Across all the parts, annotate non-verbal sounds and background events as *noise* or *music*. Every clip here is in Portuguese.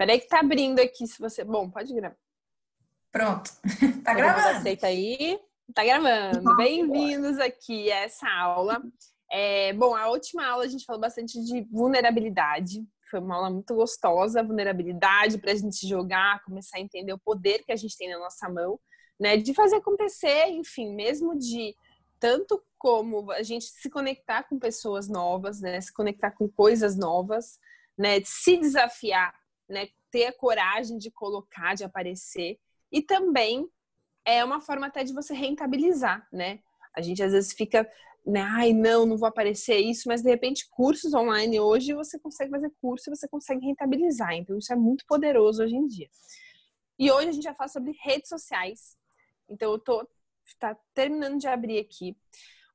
Peraí que tá abrindo aqui, se você... Bom, pode gravar. Pronto, *laughs* tá gravando. Aceita aí. Tá gravando. Bem-vindos aqui a essa aula. É, bom, a última aula a gente falou bastante de vulnerabilidade. Foi uma aula muito gostosa, vulnerabilidade para a gente jogar, começar a entender o poder que a gente tem na nossa mão, né? De fazer acontecer, enfim, mesmo de tanto como a gente se conectar com pessoas novas, né? Se conectar com coisas novas, né? De se desafiar né? Ter a coragem de colocar, de aparecer. E também é uma forma até de você rentabilizar, né? A gente às vezes fica, né, ai, não, não vou aparecer isso, mas de repente cursos online hoje você consegue fazer curso e você consegue rentabilizar. Então isso é muito poderoso hoje em dia. E hoje a gente vai falar sobre redes sociais. Então eu tô tá terminando de abrir aqui.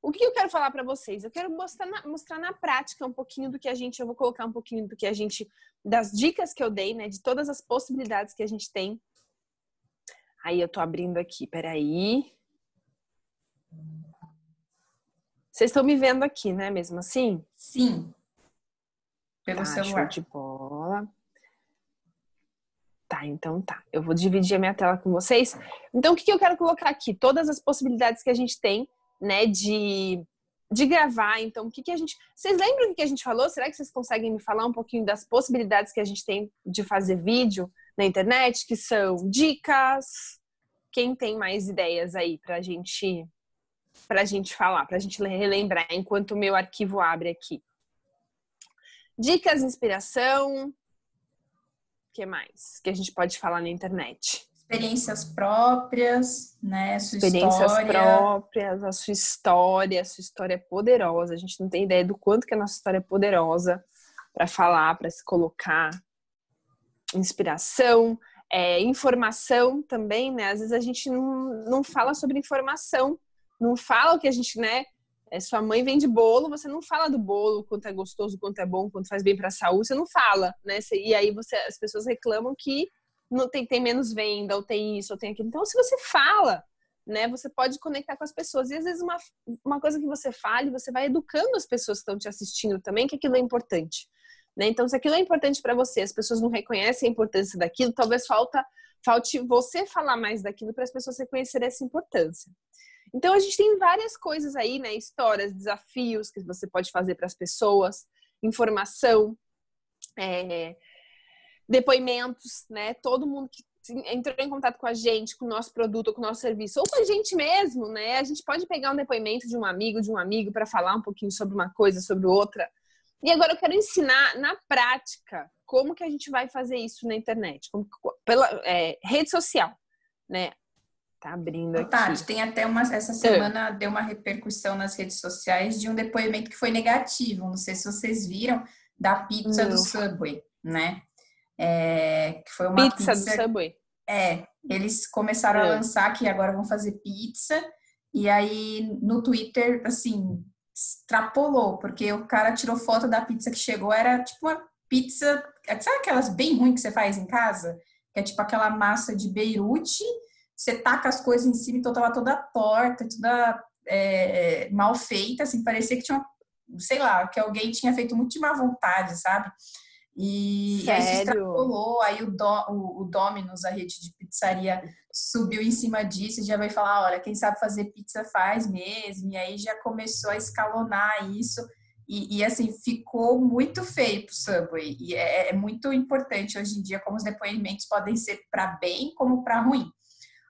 O que eu quero falar para vocês? Eu quero mostrar na, mostrar na prática um pouquinho do que a gente, eu vou colocar um pouquinho do que a gente, das dicas que eu dei, né? De todas as possibilidades que a gente tem. Aí eu tô abrindo aqui, peraí. Vocês estão me vendo aqui, né? Mesmo assim? Sim. Pelo tá, celular. Show de bola. Tá, então tá. Eu vou dividir a minha tela com vocês. Então, o que, que eu quero colocar aqui? Todas as possibilidades que a gente tem né, de, de gravar. Então, o que, que a gente. Vocês lembram do que a gente falou? Será que vocês conseguem me falar um pouquinho das possibilidades que a gente tem de fazer vídeo na internet? Que são dicas. Quem tem mais ideias aí a gente pra gente falar, pra gente relembrar enquanto o meu arquivo abre aqui. Dicas, inspiração, o que mais que a gente pode falar na internet? experiências próprias, né? Sua experiências história. próprias, a sua história, a sua história é poderosa. A gente não tem ideia do quanto que a nossa história é poderosa para falar, para se colocar. Inspiração, é, informação também, né? Às vezes a gente não, não fala sobre informação, não fala o que a gente, né? É, sua mãe vende bolo, você não fala do bolo, quanto é gostoso, quanto é bom, quanto faz bem para a saúde, você não fala, né? E aí você, as pessoas reclamam que não tem, tem menos venda, ou tem isso, ou tem aquilo. Então, se você fala, né, você pode conectar com as pessoas. E às vezes uma, uma coisa que você fale, você vai educando as pessoas que estão te assistindo também, que aquilo é importante. Né? Então, se aquilo é importante para você, as pessoas não reconhecem a importância daquilo, talvez falta, falte você falar mais daquilo para as pessoas reconhecerem essa importância. Então, a gente tem várias coisas aí, né? Histórias, desafios que você pode fazer para as pessoas, informação, é, depoimentos, né? Todo mundo que entrou em contato com a gente, com o nosso produto, com o nosso serviço, ou com a gente mesmo, né? A gente pode pegar um depoimento de um amigo, de um amigo, para falar um pouquinho sobre uma coisa, sobre outra. E agora eu quero ensinar na prática como que a gente vai fazer isso na internet, como, pela é, rede social, né? Tá abrindo aqui. Tati, tem até uma. Essa é. semana deu uma repercussão nas redes sociais de um depoimento que foi negativo. Não sei se vocês viram, da pizza Meu. do Subway, né? É, que foi uma pizza, pizza do Subway. É, eles começaram é. a lançar que agora vão fazer pizza. E aí no Twitter, assim, extrapolou, porque o cara tirou foto da pizza que chegou, era tipo uma pizza, sabe aquelas bem ruins que você faz em casa? Que é tipo aquela massa de Beirute, você taca as coisas em cima, então tava toda torta, toda é, mal feita, assim, parecia que tinha, uma, sei lá, que alguém tinha feito muito de má vontade, sabe? E Sério? aí se extrapolou, aí o, do, o, o Domino's, a rede de pizzaria, subiu em cima disso e já vai falar, olha, quem sabe fazer pizza faz mesmo. E aí já começou a escalonar isso. E, e assim, ficou muito feio pro Subway. E é, é, é muito importante hoje em dia como os depoimentos podem ser para bem como para ruim.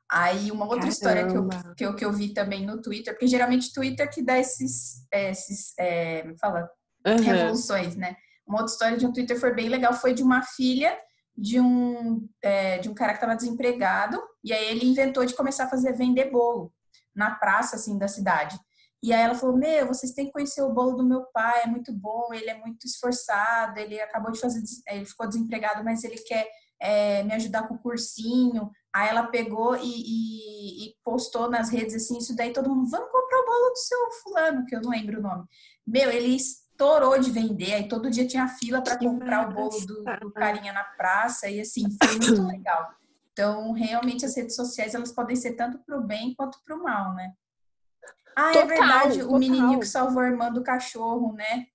Aí uma outra Caramba. história que eu, que eu, que, eu, vi também no Twitter, porque geralmente Twitter que dá esses, é, esses é, fala, uhum. revoluções, né? Uma outra história de um Twitter foi bem legal, foi de uma filha de um, é, de um cara que estava desempregado, e aí ele inventou de começar a fazer vender bolo na praça, assim, da cidade. E aí ela falou, meu, vocês têm que conhecer o bolo do meu pai, é muito bom, ele é muito esforçado, ele acabou de fazer, ele ficou desempregado, mas ele quer é, me ajudar com o cursinho. Aí ela pegou e, e, e, postou nas redes assim, isso daí todo mundo, vamos comprar o bolo do seu fulano, que eu não lembro o nome. Meu, ele torou de vender, aí todo dia tinha fila para comprar o bolo do, do, carinha na praça, e assim, foi muito *coughs* legal. Então, realmente, as redes sociais, elas podem ser tanto para o bem quanto para o mal, né? Ah, é total, é verdade, total. o menininho que salvou a irmã do cachorro, né?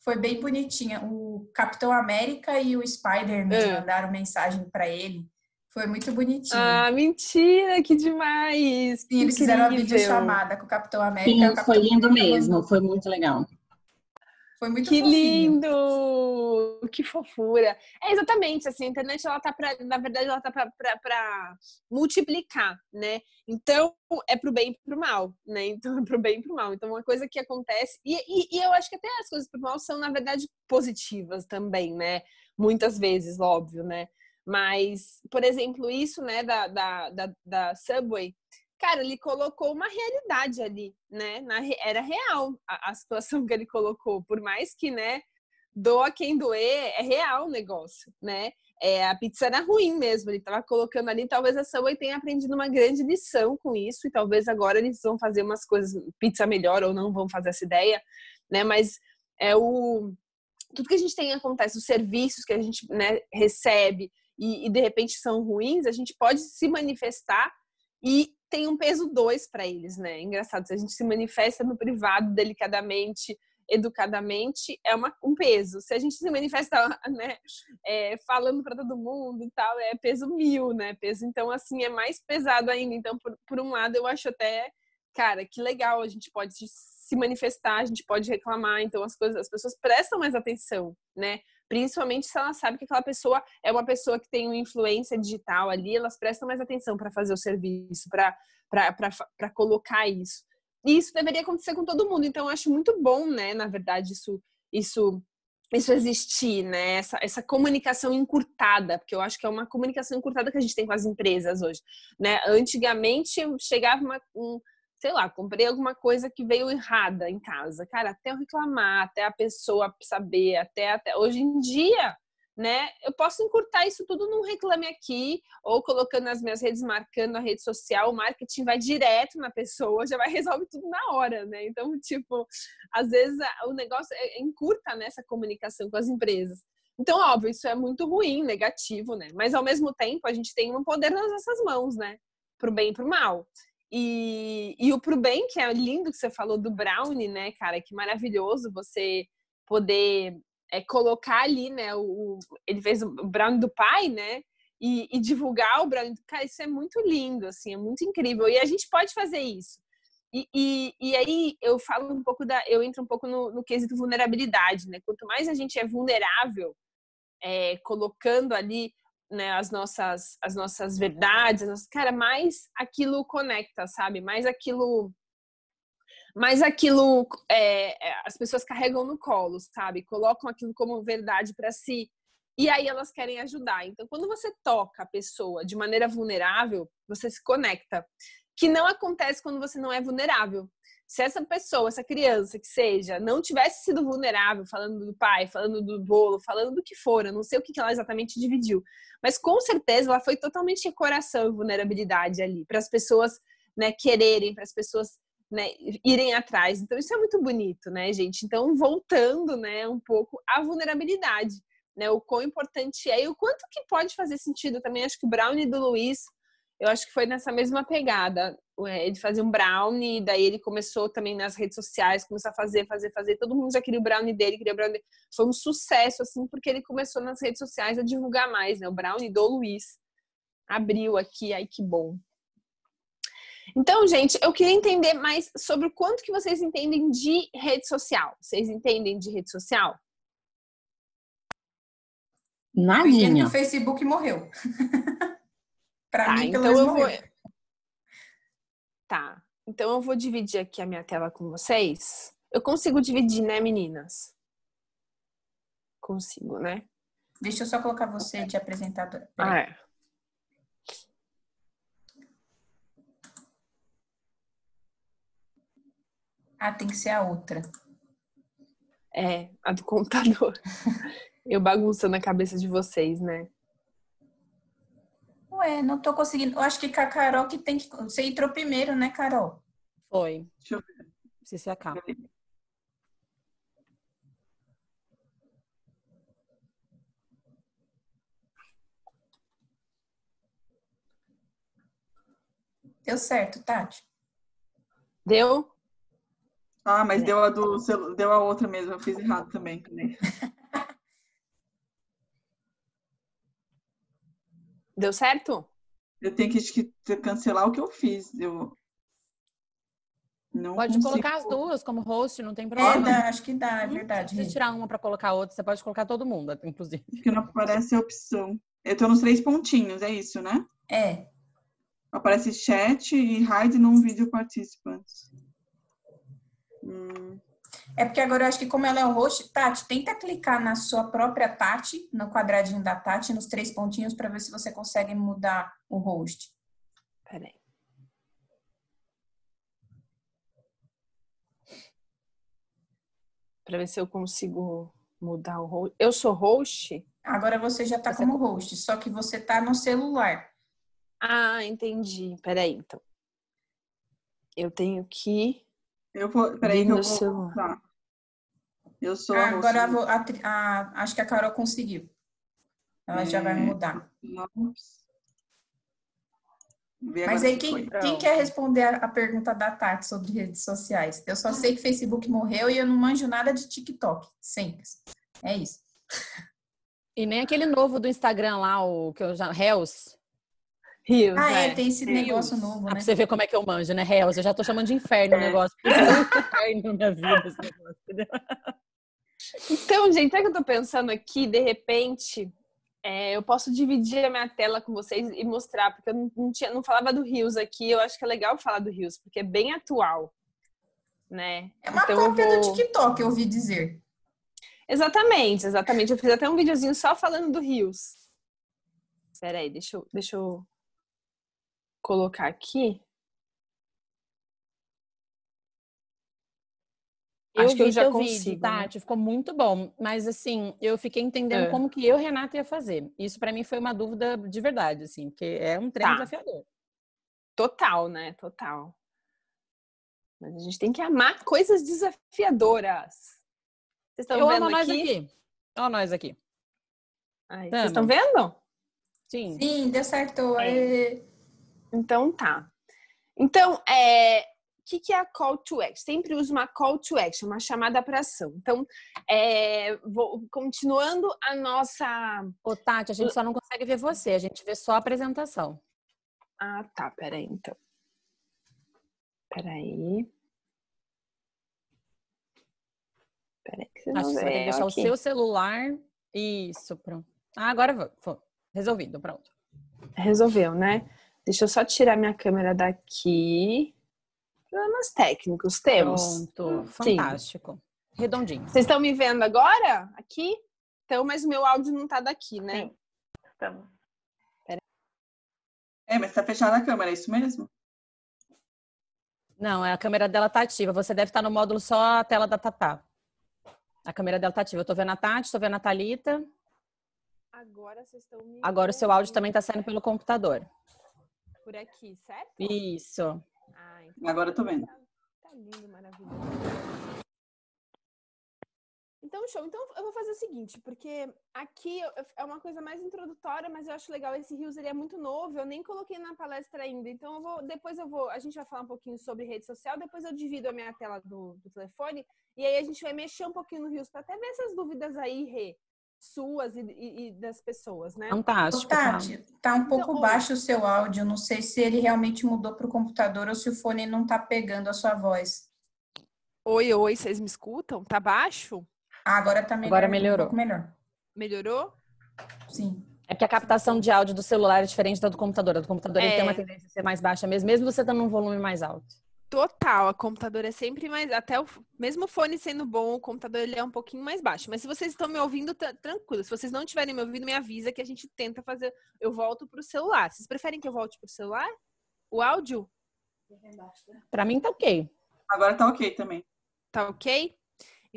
Foi bem bonitinha. O Capitão América e o Spider-Man é. mandaram mensagem para ele. Foi muito bonitinho. Ah, mentira, que demais! Sim, eles incrível. fizeram uma videochamada com o Capitão América. Sim, o Capitão foi lindo América. mesmo, foi muito legal. Foi muito Que fofinho. lindo! Que fofura! É exatamente assim, a internet ela tá para, na verdade, ela tá para multiplicar, né? Então é pro bem e pro mal, né? *laughs* Então é pro bem e pro mal. Então uma coisa que acontece e, e, e eu acho que até as coisas pro mal são na verdade positivas também, né? Muitas vezes, óbvio, né? Mas, por exemplo, isso, né, da, da, da, da Subway, cara, ele colocou uma realidade ali, né? Na, era real a, a, situação que ele colocou, por mais que, né, doa quem doer, é real o negócio, né? É, a pizza era ruim mesmo, ele estava colocando ali, talvez a Subway tenha aprendido uma grande lição com isso, e talvez agora eles vão fazer umas coisas, pizza melhor ou não vão fazer essa ideia, né? Mas é o... Tudo que a gente tem acontece, os serviços que a gente né, recebe e, e de repente são ruins, a gente pode se manifestar e tem um peso dois para eles, né? É engraçado, se a gente se manifesta no privado delicadamente, educadamente, é uma, um peso. Se a gente se manifesta, *laughs* né, é, falando para todo mundo e tal, é peso mil, né? Peso, então, assim, é mais pesado ainda. Então, por, por um lado, eu acho até, cara, que legal, a gente pode se manifestar, a gente pode reclamar, então as coisas, as pessoas prestam mais atenção, né? principalmente se ela sabe que aquela pessoa é uma pessoa que tem uma influência digital ali, elas prestam mais atenção para fazer o serviço, para colocar isso. E isso deveria acontecer com todo mundo, então eu acho muito bom, né, na verdade, isso isso isso existir, né? Essa, essa comunicação encurtada, porque eu acho que é uma comunicação encurtada que a gente tem com as empresas hoje, né? Antigamente chegava uma, um, sei lá, comprei alguma coisa que veio errada em casa. Cara, até eu reclamar, até a pessoa saber, até, até... hoje em dia, né? Eu posso encurtar isso tudo num reclame aqui, ou colocando nas minhas redes, marcando a rede social, o marketing vai direto na pessoa, já vai *laughs* resolve tudo na hora, né? Então, tipo, às vezes o negócio é, é encurta nessa né, comunicação com as empresas. Então, óbvio, isso é muito ruim, negativo, né? Mas ao mesmo tempo, a gente tem um poder nas nossas mãos, né? Pro bem e pro mal. E, e o Pro Bem, que é lindo que você falou do brownie, né, cara? Que maravilhoso você poder é, colocar ali, né? O, o, ele fez o brownie do pai, né? E, e divulgar o brownie. Cara, isso é muito lindo, assim, é muito incrível. E a gente pode fazer isso. E, e, e, aí eu falo um pouco da. Eu entro um pouco no, no quesito vulnerabilidade, né? Quanto mais a gente é vulnerável, é, colocando ali né, as nossas as nossas verdades, as nossas, cara, mais aquilo conecta, sabe? Mais aquilo mais aquilo é, é as pessoas carregam no colo, sabe? Colocam aquilo como verdade para si e aí elas querem ajudar. Então, quando você toca a pessoa de maneira vulnerável, você se conecta, que não acontece quando você não é vulnerável se essa pessoa, essa criança que seja, não tivesse sido vulnerável, falando do pai, falando do bolo, falando do que for, eu não sei o que ela exatamente dividiu, mas com certeza ela foi totalmente de coração e vulnerabilidade ali, para as pessoas né, quererem, para as pessoas né, irem atrás. Então isso é muito bonito, né, gente? Então voltando, né, um pouco à vulnerabilidade, né, o quão importante é e o quanto que pode fazer sentido também. Acho que o Brown e do Luiz, eu acho que foi nessa mesma pegada. É, ele fazia um brownie, daí ele começou também nas redes sociais, começou a fazer, fazer, fazer. Todo mundo já queria o brownie dele, queria o brownie dele. Foi um sucesso, assim, porque ele começou nas redes sociais a divulgar mais, né? O brownie do Luiz. Abriu aqui, ai que bom. Então, gente, eu queria entender mais sobre o quanto que vocês entendem de rede social. Vocês entendem de rede social? Na minha linha. o Facebook morreu. *laughs* Para tá, mim, pelo então menos, eu morreu. vou Tá, então eu vou dividir aqui a minha tela com vocês. Eu consigo dividir, né, meninas? Consigo, né? Deixa eu só colocar você de apresentadora. Ah, é. Ah, tem que ser a outra. É, a do computador. *laughs* eu bagunço na cabeça de vocês, né? Ué, não tô conseguindo. Eu acho que a Carol que tem que. Você entrou primeiro, né, Carol? Foi. Deixa eu ver. Se você acaba. Deu certo, Tati? Deu? Ah, mas é. deu a do deu a outra mesmo, eu fiz errado também. *laughs* Deu certo? Eu tenho que cancelar o que eu fiz. Eu não pode consigo. colocar as duas como host, não tem é, problema. É, dá, acho que dá, é verdade. Se tirar uma para colocar outra, você pode colocar todo mundo, inclusive. Porque não aparece a opção. Eu tô nos três pontinhos, é isso, né? É. Aparece chat e hide num vídeo participantes Hum. É porque agora eu acho que como ela é o host, Tati, tenta clicar na sua própria Tati, no quadradinho da Tati, nos três pontinhos, para ver se você consegue mudar o host. Peraí. Para ver se eu consigo mudar o host. Eu sou host? Agora você já está como é... host, só que você está no celular. Ah, entendi. Peraí, então. Eu tenho que. Eu vou. Peraí, que eu vou. Celular. Eu sou ah, agora vou, a, a, acho que a Carol conseguiu. Ela é... já vai é, mudar. Mas aí, quem, quem, quer responder a pergunta da Tati sobre redes sociais? Eu só sei que Facebook morreu e eu não manjo nada de TikTok, sempre. É isso. E nem aquele novo do Instagram lá, o que eu já. Reels. Ah, é, é. tem esse negócio novo. Ah, né? Ah, pra você ver como é que eu manjo, né? Reels. Eu já tô chamando de inferno o é. negócio. inferno na minha vida esse negócio, entendeu? Então, gente, sabe que eu tô pensando aqui? De repente, é, eu posso dividir a minha tela com vocês e mostrar, porque eu não, tinha, não falava do Rios aqui. Eu acho que é legal falar do Rios, porque é bem atual, né? É uma então, cópia vou... do TikTok, eu ouvi dizer. Exatamente, exatamente. Eu fiz até um videozinho só falando do Rios. Espera aí, deixa eu, deixa eu colocar aqui. Eu Acho que vi eu já consigo, vídeo, tá? né? Tati, ficou muito bom. Mas assim, eu fiquei entendendo é. como que eu, Renata, ia fazer. Isso para mim foi uma dúvida de verdade, assim, porque é um treino tá. desafiador. Total, né? Total. Mas a gente tem que amar coisas desafiadoras. Vocês estão vendo amo nós aqui? Olha nós aqui. Ai, vocês estão vendo? Sim. Sim, deu certo. É. Então tá. Então, é, que, que é a call to action? Sempre uso uma call to action, uma chamada para ação. Então, é, vou, continuando a nossa. Ô, Tati, a gente só não consegue ver você, a gente vê só a apresentação. Ah, tá, peraí então. Peraí. Peraí que você não Acho vê. que você vai deixar o seu celular. Isso, pronto. Ah, agora vou. Foi. Resolvido, pronto. Resolveu, né? Deixa eu só tirar minha câmera daqui problemas técnicos. Temos. Pronto, hum, fantástico. Sim. Redondinho. Vocês estão me vendo agora? Aqui? Então, mas o meu áudio não está daqui, né? Sim, tá estamos. É, mas está fechada a câmera, é isso mesmo? Não, a câmera dela tá ativa. Você deve estar tá no módulo só a tela da Tatá. A câmera dela tá ativa. Eu tô vendo a Tati, tô vendo a Thalita. Agora vocês estão me... Agora o seu áudio também tá saindo pelo computador. Por aqui, certo? Isso. Agora eu tô vendo. Tá, tá lindo, maravilhoso. Então, show. Então, eu vou fazer o seguinte, porque aqui é uma coisa mais introdutória, mas eu acho legal. Esse Rios, ele é muito novo, eu nem coloquei na palestra ainda. Então, eu vou, depois eu vou, a gente vai falar um pouquinho sobre rede social, depois eu divido a minha tela do, do telefone, e aí a gente vai mexer um pouquinho no Rios para até ver essas dúvidas aí, Rê suas e, e, e das pessoas, né? Fantástico. Tá. Tati, tá um pouco então, baixo o seu áudio. Não sei se ele realmente mudou para o computador ou se o fone não tá pegando a sua voz. Oi, oi, vocês me escutam? Tá baixo? Ah, agora tá melhor. Agora melhorou. Um melhor. Melhorou? Sim. É que a captação de áudio do celular é diferente da do computador. A do computador é. tem uma tendência a ser mais baixa mesmo, mesmo você dando um volume mais alto. Total, a computadora é sempre mais. Até o mesmo o fone sendo bom, o computador ele é um pouquinho mais baixo. Mas se vocês estão me ouvindo, tá, tranquilo. Se vocês não estiverem me ouvindo, me avisa que a gente tenta fazer. Eu volto pro celular. Vocês preferem que eu volte pro celular? O áudio? Né? Para mim tá ok. Agora tá ok também. Tá ok?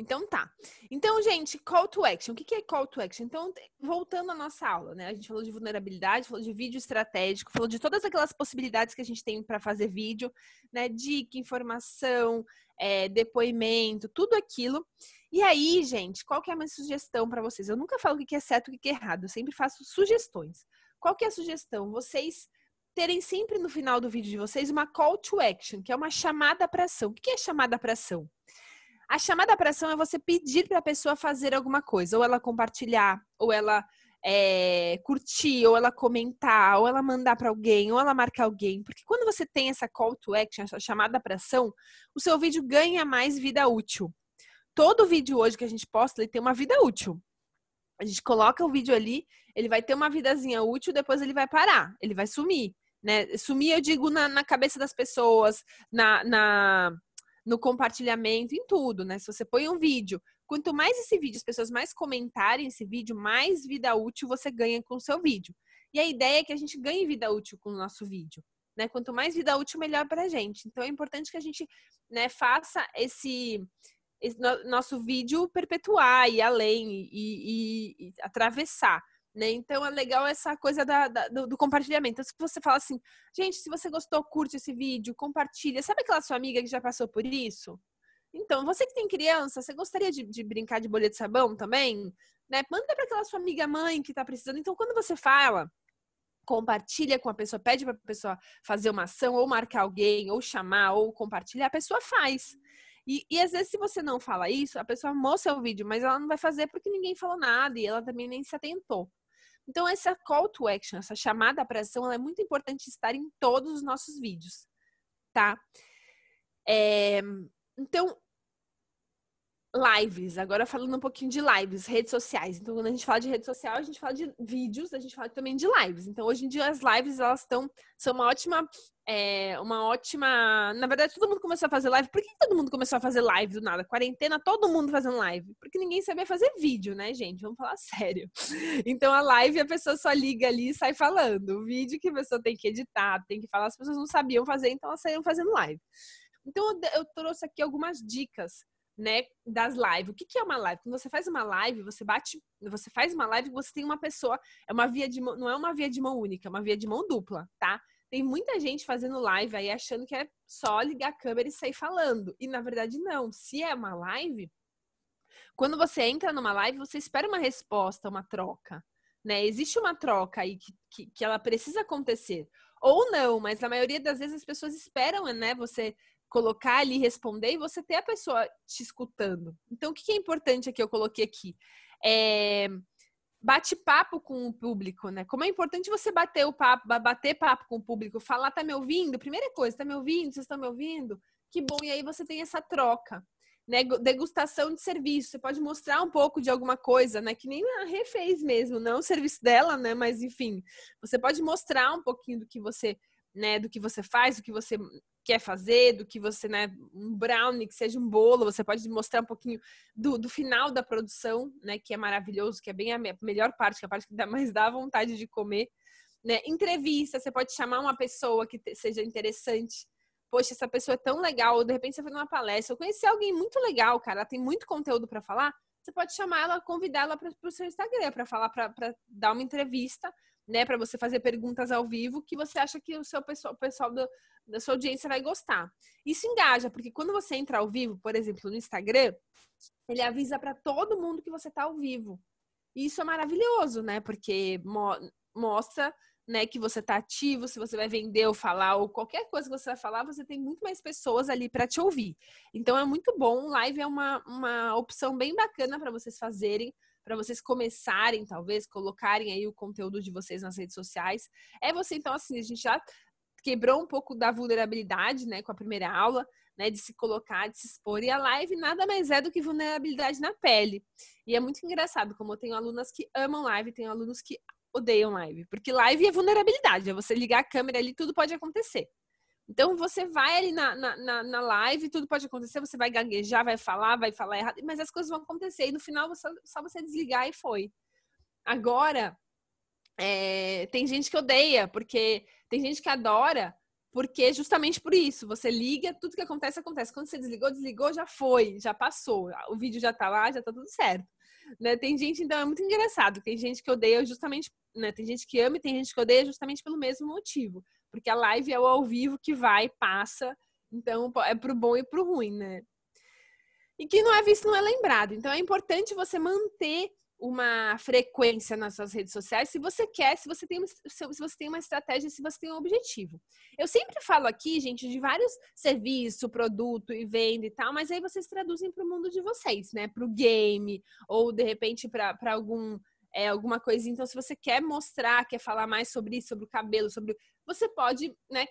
Então tá. Então, gente, call to action. O que é call to action? Então, voltando à nossa aula, né? A gente falou de vulnerabilidade, falou de vídeo estratégico, falou de todas aquelas possibilidades que a gente tem para fazer vídeo, né? Dica, informação, é, depoimento, tudo aquilo. E aí, gente, qual que é a minha sugestão para vocês? Eu nunca falo o que é certo e o que é errado, eu sempre faço sugestões. Qual que é a sugestão? Vocês terem sempre no final do vídeo de vocês uma call to action, que é uma chamada para ação. O que é chamada para ação? A chamada para ação é você pedir para a pessoa fazer alguma coisa, ou ela compartilhar, ou ela é, curtir, ou ela comentar, ou ela mandar para alguém, ou ela marcar alguém. Porque quando você tem essa call to action, essa chamada para ação, o seu vídeo ganha mais vida útil. Todo vídeo hoje que a gente posta, ele tem uma vida útil. A gente coloca o vídeo ali, ele vai ter uma vidazinha útil, depois ele vai parar, ele vai sumir. Né? Sumir, eu digo, na, na cabeça das pessoas, na, na no compartilhamento, em tudo, né? Se você põe um vídeo, quanto mais esse vídeo, as pessoas mais comentarem esse vídeo, mais vida útil você ganha com o seu vídeo. E a ideia é que a gente ganhe vida útil com o nosso vídeo, né? Quanto mais vida útil, melhor para a gente. Então é importante que a gente, né, faça esse, esse no, nosso vídeo perpetuar e além e, e, e atravessar. Né? Então é legal essa coisa da, da, do, do, compartilhamento. Então, se você fala assim, gente, se você gostou, curte esse vídeo, compartilha. Sabe aquela sua amiga que já passou por isso? Então, você que tem criança, você gostaria de, de brincar de bolha de sabão também? Né? Manda para aquela sua amiga mãe que está precisando. Então, quando você fala, compartilha com a pessoa, pede para a pessoa fazer uma ação, ou marcar alguém, ou chamar, ou compartilhar, a pessoa faz. E, e, às vezes, se você não fala isso, a pessoa amou seu é vídeo, mas ela não vai fazer porque ninguém falou nada e ela também nem se atentou. Então, essa call to action, essa chamada para ação, ela é muito importante estar em todos os nossos vídeos, tá? É, então, lives. Agora falando um pouquinho de lives, redes sociais. Então, quando a gente fala de rede social, a gente fala de vídeos, a gente fala também de lives. Então, hoje em dia as lives elas estão são uma ótima é, uma ótima, na verdade todo mundo começou a fazer live. Por que todo mundo começou a fazer live do nada? Quarentena, todo mundo fazendo live. Porque ninguém sabia fazer vídeo, né, gente? Vamos falar *laughs* sério. Então a live a pessoa só liga ali e sai falando. O vídeo que a pessoa tem que editar, tem que falar, as pessoas não sabiam fazer, então elas saíram fazendo live. Então eu trouxe aqui algumas dicas né, das lives. O que, que é uma live? Quando você faz uma live, você bate, você faz uma live, você tem uma pessoa, é uma via de mão, não é uma via de mão única, é uma via de mão dupla, tá? Tem muita gente fazendo live aí achando que é só ligar a câmera e sair falando. E na verdade não. Se é uma live, quando você entra numa live, você espera uma resposta, uma troca. Né? Existe uma troca aí que, que, que ela precisa acontecer. Ou não, mas na maioria das vezes as pessoas esperam, né? Você colocar ali, responder e você ter a pessoa te escutando. Então, o que é importante aqui? Eu coloquei aqui. É, bate-papo com o público, né? Como é importante você bater o papo, bater papo com o público, falar, tá me ouvindo? Primeira coisa, tá me ouvindo? Vocês estão me ouvindo? Que bom, e aí você tem essa troca. Né, degustação de serviço, você pode mostrar um pouco de alguma coisa, né? Que nem a refez mesmo, não o serviço dela, né? Mas enfim, você pode mostrar um pouquinho do que você, né? Do que você faz, do que você quer fazer, do que você, né, um brownie, que seja um bolo, você pode mostrar um pouquinho do, do final da produção, né, que é maravilhoso, que é bem a melhor parte, que é a parte que dá, mais dá vontade de comer, né, entrevista, você pode chamar uma pessoa que te, seja interessante, poxa, essa pessoa é tão legal, ou de repente você foi numa palestra, eu conheci alguém muito legal, cara, ela tem muito conteúdo para falar, você pode chamar ela, convidar ela para o seu Instagram, para falar, para dar uma entrevista, né, para você fazer perguntas ao vivo que você acha que o seu pessoal, pessoal do, da sua audiência vai gostar. Isso engaja, porque quando você entra ao vivo, por exemplo, no Instagram, ele avisa para todo mundo que você está ao vivo. E isso é maravilhoso, né? Porque mo mostra né, que você está ativo, se você vai vender ou falar, ou qualquer coisa que você vai falar, você tem muito mais pessoas ali para te ouvir. Então é muito bom, live é uma, uma opção bem bacana para vocês fazerem para vocês começarem, talvez, colocarem aí o conteúdo de vocês nas redes sociais. É você, então, assim, a gente já quebrou um pouco da vulnerabilidade, né, com a primeira aula, né, de se colocar, de se expor. E a live nada mais é do que vulnerabilidade na pele. E é muito engraçado, como eu tenho alunas que amam live, tenho alunos que odeiam live, porque live é vulnerabilidade, é você ligar a câmera ali, tudo pode acontecer. Então você vai ali na, na, na, na live, tudo pode acontecer, você vai gaguejar, vai falar, vai falar errado, mas as coisas vão acontecer. E no final você, só você desligar e foi. Agora, é, tem gente que odeia, porque tem gente que adora, porque é justamente por isso, você liga, tudo que acontece, acontece. Quando você desligou, desligou, já foi, já passou. O vídeo já tá lá, já tá tudo certo. Né? Tem gente, então, é muito engraçado. Tem gente que odeia justamente, né? Tem gente que ama e tem gente que odeia justamente pelo mesmo motivo. Porque a live é o ao vivo que vai, passa. Então, é pro bom e pro ruim, né? E que não é visto, não é lembrado. Então, é importante você manter uma frequência nas suas redes sociais, se você quer, se você tem uma, se você tem uma estratégia, se você tem um objetivo. Eu sempre falo aqui, gente, de vários serviços, produto e venda e tal, mas aí vocês traduzem para o mundo de vocês, né? Para o game ou de repente para algum é, alguma coisa. Então, se você quer mostrar, quer falar mais sobre isso, sobre o cabelo, sobre você pode, né,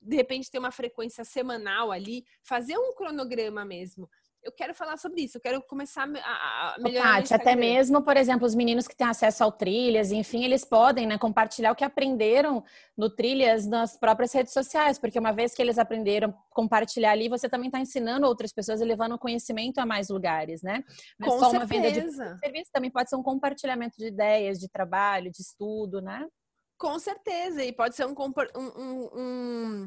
de repente ter uma frequência semanal ali, fazer um cronograma mesmo eu quero falar sobre isso, eu quero começar a melhorar. Tati, até mesmo, por exemplo, os meninos que têm acesso ao Trilhas, enfim, eles podem né, compartilhar o que aprenderam no Trilhas nas próprias redes sociais, porque uma vez que eles aprenderam compartilhar ali, você também está ensinando outras pessoas e levando o conhecimento a mais lugares, né? Não é Com só certeza. uma venda de serviço, também pode ser um compartilhamento de ideias, de trabalho, de estudo, né? Com certeza, e pode ser um, um,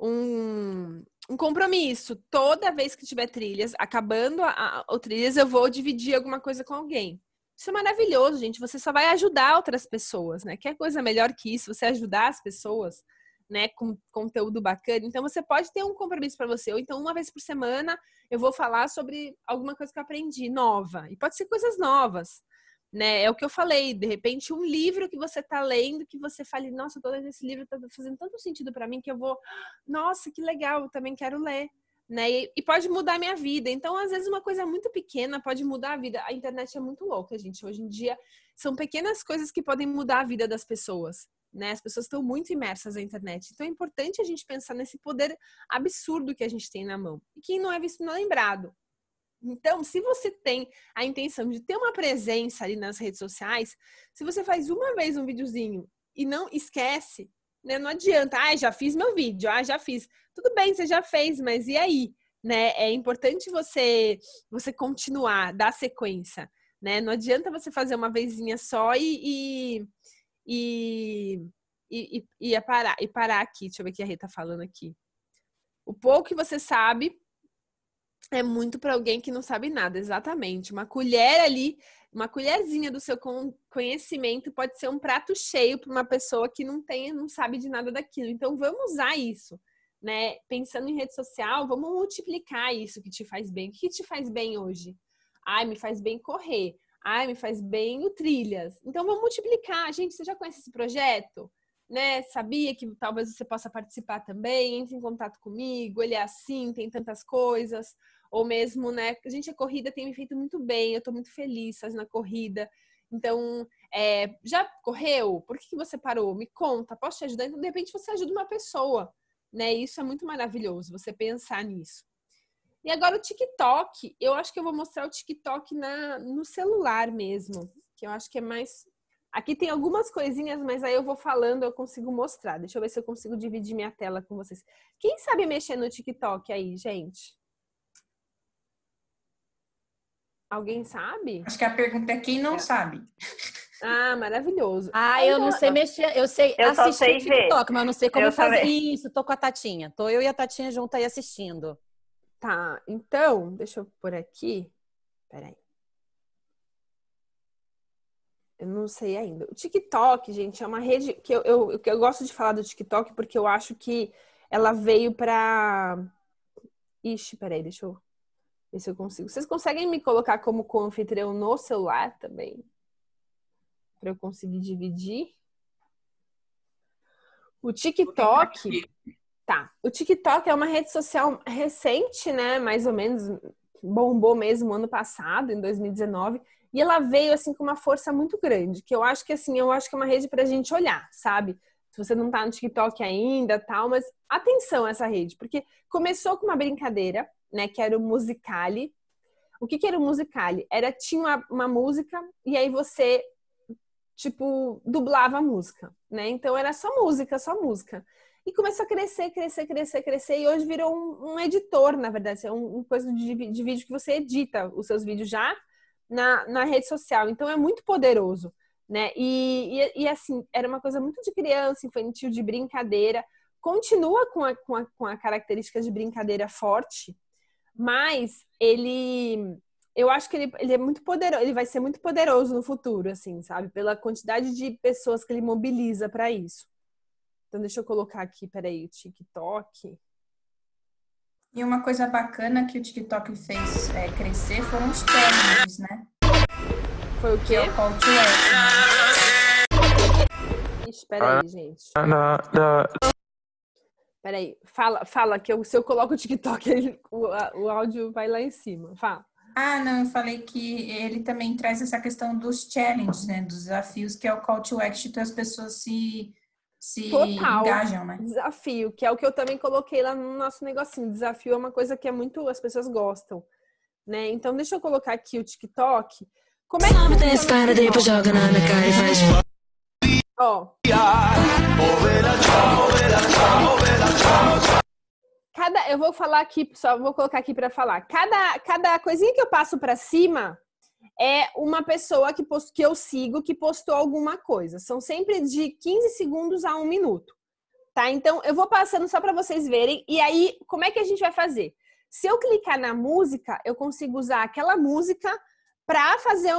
um, um compromisso. Toda vez que tiver trilhas, acabando a, a, o trilhas, eu vou dividir alguma coisa com alguém. Isso é maravilhoso, gente. Você só vai ajudar outras pessoas, né? Que coisa melhor que isso, você ajudar as pessoas, né, com conteúdo bacana. Então você pode ter um compromisso para você, ou então uma vez por semana eu vou falar sobre alguma coisa que eu aprendi nova. E pode ser coisas novas né? É o que eu falei, de repente um livro que você está lendo que você fale, nossa, todo esse livro está fazendo tanto sentido para mim que eu vou, nossa, que legal, eu também quero ler, né? E, e pode mudar a minha vida. Então, às vezes uma coisa muito pequena pode mudar a vida. A internet é muito louca, gente. Hoje em dia são pequenas coisas que podem mudar a vida das pessoas. Né? As pessoas estão muito imersas na internet. Então é importante a gente pensar nesse poder absurdo que a gente tem na mão. E quem não é visto, não é lembrado. Então, se você tem a intenção de ter uma presença ali nas redes sociais, se você faz uma vez um videozinho e não esquece, né? Não adianta, ah, já fiz meu vídeo, ah, já fiz. Tudo bem, você já fez, mas e aí? Né? É importante você você continuar, dar sequência, né? Não adianta você fazer uma vezinha só e e, e, e, e é parar e parar aqui. Deixa eu ver o que a Rita tá falando aqui. O pouco que você sabe é muito para alguém que não sabe nada, exatamente. Uma colher ali, uma colherzinha do seu conhecimento pode ser um prato cheio para uma pessoa que não tem, não sabe de nada daquilo. Então vamos usar isso, né? Pensando em rede social, vamos multiplicar isso que te faz bem. O que te faz bem hoje? Ai, me faz bem correr. Ai, me faz bem o trilhas. Então vamos multiplicar. Gente, você já conhece esse projeto? né, sabia que talvez você possa participar também, entre em contato comigo, ele é assim, tem tantas coisas, ou mesmo, né, gente, a corrida tem me feito muito bem, eu tô muito feliz fazendo a corrida, então, é, já correu? Por que, que você parou? Me conta, posso te ajudar? Então, de repente, você ajuda uma pessoa, né, isso é muito maravilhoso, você pensar nisso. E agora o TikTok, eu acho que eu vou mostrar o TikTok na, no celular mesmo, que eu acho que é mais Aqui tem algumas coisinhas, mas aí eu vou falando, eu consigo mostrar. Deixa eu ver se eu consigo dividir minha tela com vocês. Quem sabe mexer no TikTok aí, gente? Alguém sabe? Acho que a pergunta é quem não é. sabe. Ah, maravilhoso. Ah, eu não sei mexer, eu sei eu assistir sei TikTok, ver. mas eu não sei como eu fazer também. isso. Tô com a Tatinha. Tô eu e a Tatinha juntas aí assistindo. Tá, então, deixa eu por aqui. Peraí. Eu não sei ainda. O TikTok, gente, é uma rede que eu, eu, que eu gosto de falar do TikTok porque eu acho que ela veio pra. Ixi, peraí, deixa eu ver se eu consigo. Vocês conseguem me colocar como co-anfitrião no celular também? Pra eu conseguir dividir? O TikTok. Tá. O TikTok é uma rede social recente, né? Mais ou menos. Bombou mesmo ano passado, em 2019 e ela veio assim com uma força muito grande, que eu acho que assim, eu acho que é uma rede para a gente olhar, sabe? Se você não tá no TikTok ainda, tal, mas atenção essa rede, porque começou com uma brincadeira, né, que era o Musicali. O que que era o Musicali? Era tinha uma, uma música e aí você tipo dublava a música, né? Então era só música, só música. E começou a crescer, crescer, crescer, crescer. E hoje virou um, um editor, na verdade. É um, um coisa de, de, vídeo que você edita os seus vídeos já na, na rede social. Então é muito poderoso, né? E, e, e, assim, era uma coisa muito de criança, infantil, de brincadeira. Continua com a, com a, com a característica de brincadeira forte, mas ele. Eu acho que ele, ele é muito poderoso, ele vai ser muito poderoso no futuro, assim, sabe? Pela quantidade de pessoas que ele mobiliza para isso. Então, deixa eu colocar aqui, peraí, o TikTok. E uma coisa bacana que o TikTok fez é, crescer foram os challenges, né? Foi o quê? Que é o call to Espera aí, gente. Espera aí. Fala, fala que eu, se eu coloco o TikTok, ele, o, o áudio vai lá em cima. Fala. Ah, não, eu falei que ele também traz essa questão dos challenges, né? Dos desafios, que é o call to action, então as pessoas se se Total. engajam, né? Desafio, que é o que eu também coloquei lá no nosso negocinho. Desafio é uma coisa que é muito as pessoas gostam, né? Então deixa eu colocar aqui o TikTok. Como é que na minha cara e faz Ó. Cada, eu vou falar aqui, só vou colocar aqui para falar. Cada, cada coisinha que eu passo para cima, é uma pessoa que, que eu sigo que postou alguma coisa. São sempre de 15 segundos a um minuto. Tá? Então, eu vou passando só para vocês verem. E aí, como é que a gente vai fazer? Se eu clicar na música, eu consigo usar aquela música para fazer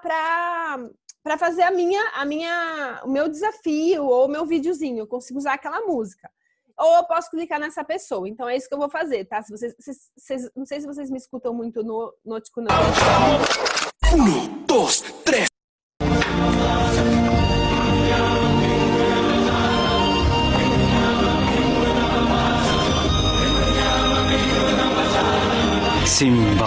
para fazer a minha a minha o meu desafio ou o meu videozinho. Eu consigo usar aquela música ou eu posso clicar nessa pessoa. Então é isso que eu vou fazer, tá? Se vocês, não sei se vocês me escutam muito no Notico não. Um, dois, três. Simba.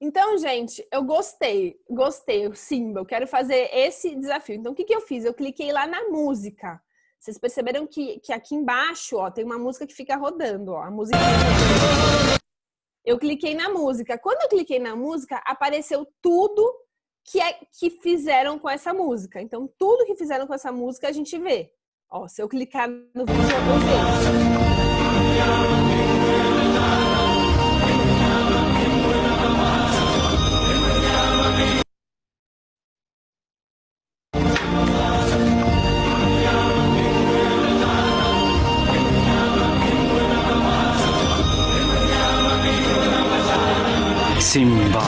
Então, gente, eu gostei, gostei, Simba, eu quero fazer esse desafio. Então, o que, que eu fiz? Eu cliquei lá na música. Vocês perceberam que, que aqui embaixo, ó, tem uma música que fica rodando, ó. A música. É eu cliquei na música. Quando eu cliquei na música, apareceu tudo que, é, que fizeram com essa música. Então, tudo que fizeram com essa música a gente vê. Ó, se eu clicar no vídeo, eu vou ver. Simba.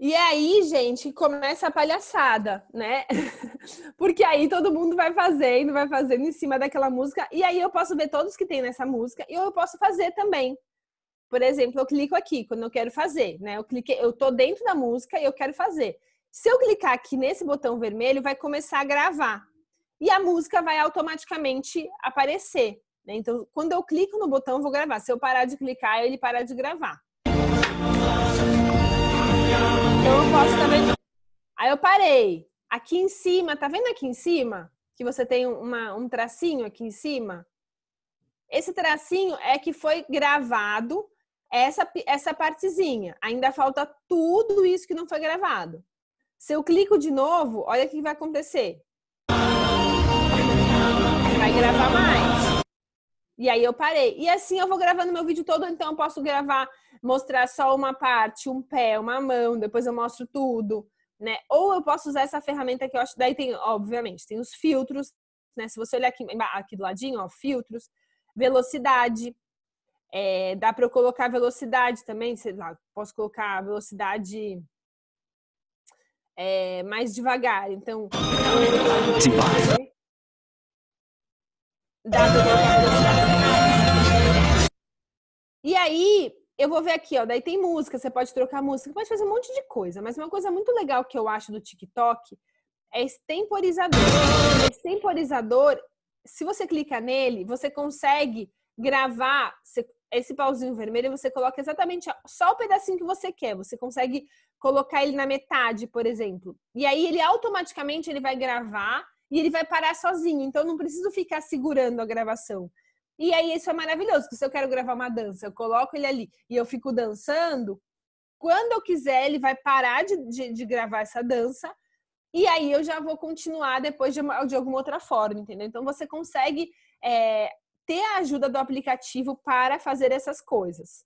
E aí, gente, começa a palhaçada, né? *laughs* Porque aí todo mundo vai fazendo, vai fazendo em cima daquela música. E aí eu posso ver todos que tem nessa música e eu posso fazer também. Por exemplo, eu clico aqui quando eu quero fazer, né? Eu cliquei, eu tô dentro da música e eu quero fazer. Se eu clicar aqui nesse botão vermelho, vai começar a gravar. E a música vai automaticamente aparecer. Né? Então, quando eu clico no botão, vou gravar. Se eu parar de clicar, ele para de gravar. Então, eu posso também. Aí eu parei. Aqui em cima, tá vendo aqui em cima? Que você tem uma, um tracinho aqui em cima? Esse tracinho é que foi gravado essa, essa partezinha. Ainda falta tudo isso que não foi gravado. Se eu clico de novo, olha o que vai acontecer. Vai gravar mais. E aí eu parei. E assim eu vou gravando meu vídeo todo, então eu posso gravar, mostrar só uma parte, um pé, uma mão, depois eu mostro tudo, né? Ou eu posso usar essa ferramenta que eu acho. Daí tem, obviamente, tem os filtros, né? Se você olhar aqui, aqui do ladinho, ó, filtros, velocidade. É, dá para eu colocar velocidade também, sei lá, posso colocar velocidade é, mais devagar. Então. Dá para colocar velocidade e aí, eu vou ver aqui, ó. Daí tem música, você pode trocar música, pode fazer um monte de coisa. Mas uma coisa muito legal que eu acho do TikTok é esse extemporizador. Temporizador, se você clicar nele, você consegue gravar esse pauzinho vermelho, você coloca exatamente só o pedacinho que você quer. Você consegue colocar ele na metade, por exemplo. E aí ele automaticamente ele vai gravar e ele vai parar sozinho. Então não preciso ficar segurando a gravação. E aí isso é maravilhoso, porque se eu quero gravar uma dança, eu coloco ele ali e eu fico dançando, quando eu quiser ele vai parar de, de, de gravar essa dança e aí eu já vou continuar depois de, uma, de alguma outra forma, entendeu? Então você consegue é, ter a ajuda do aplicativo para fazer essas coisas.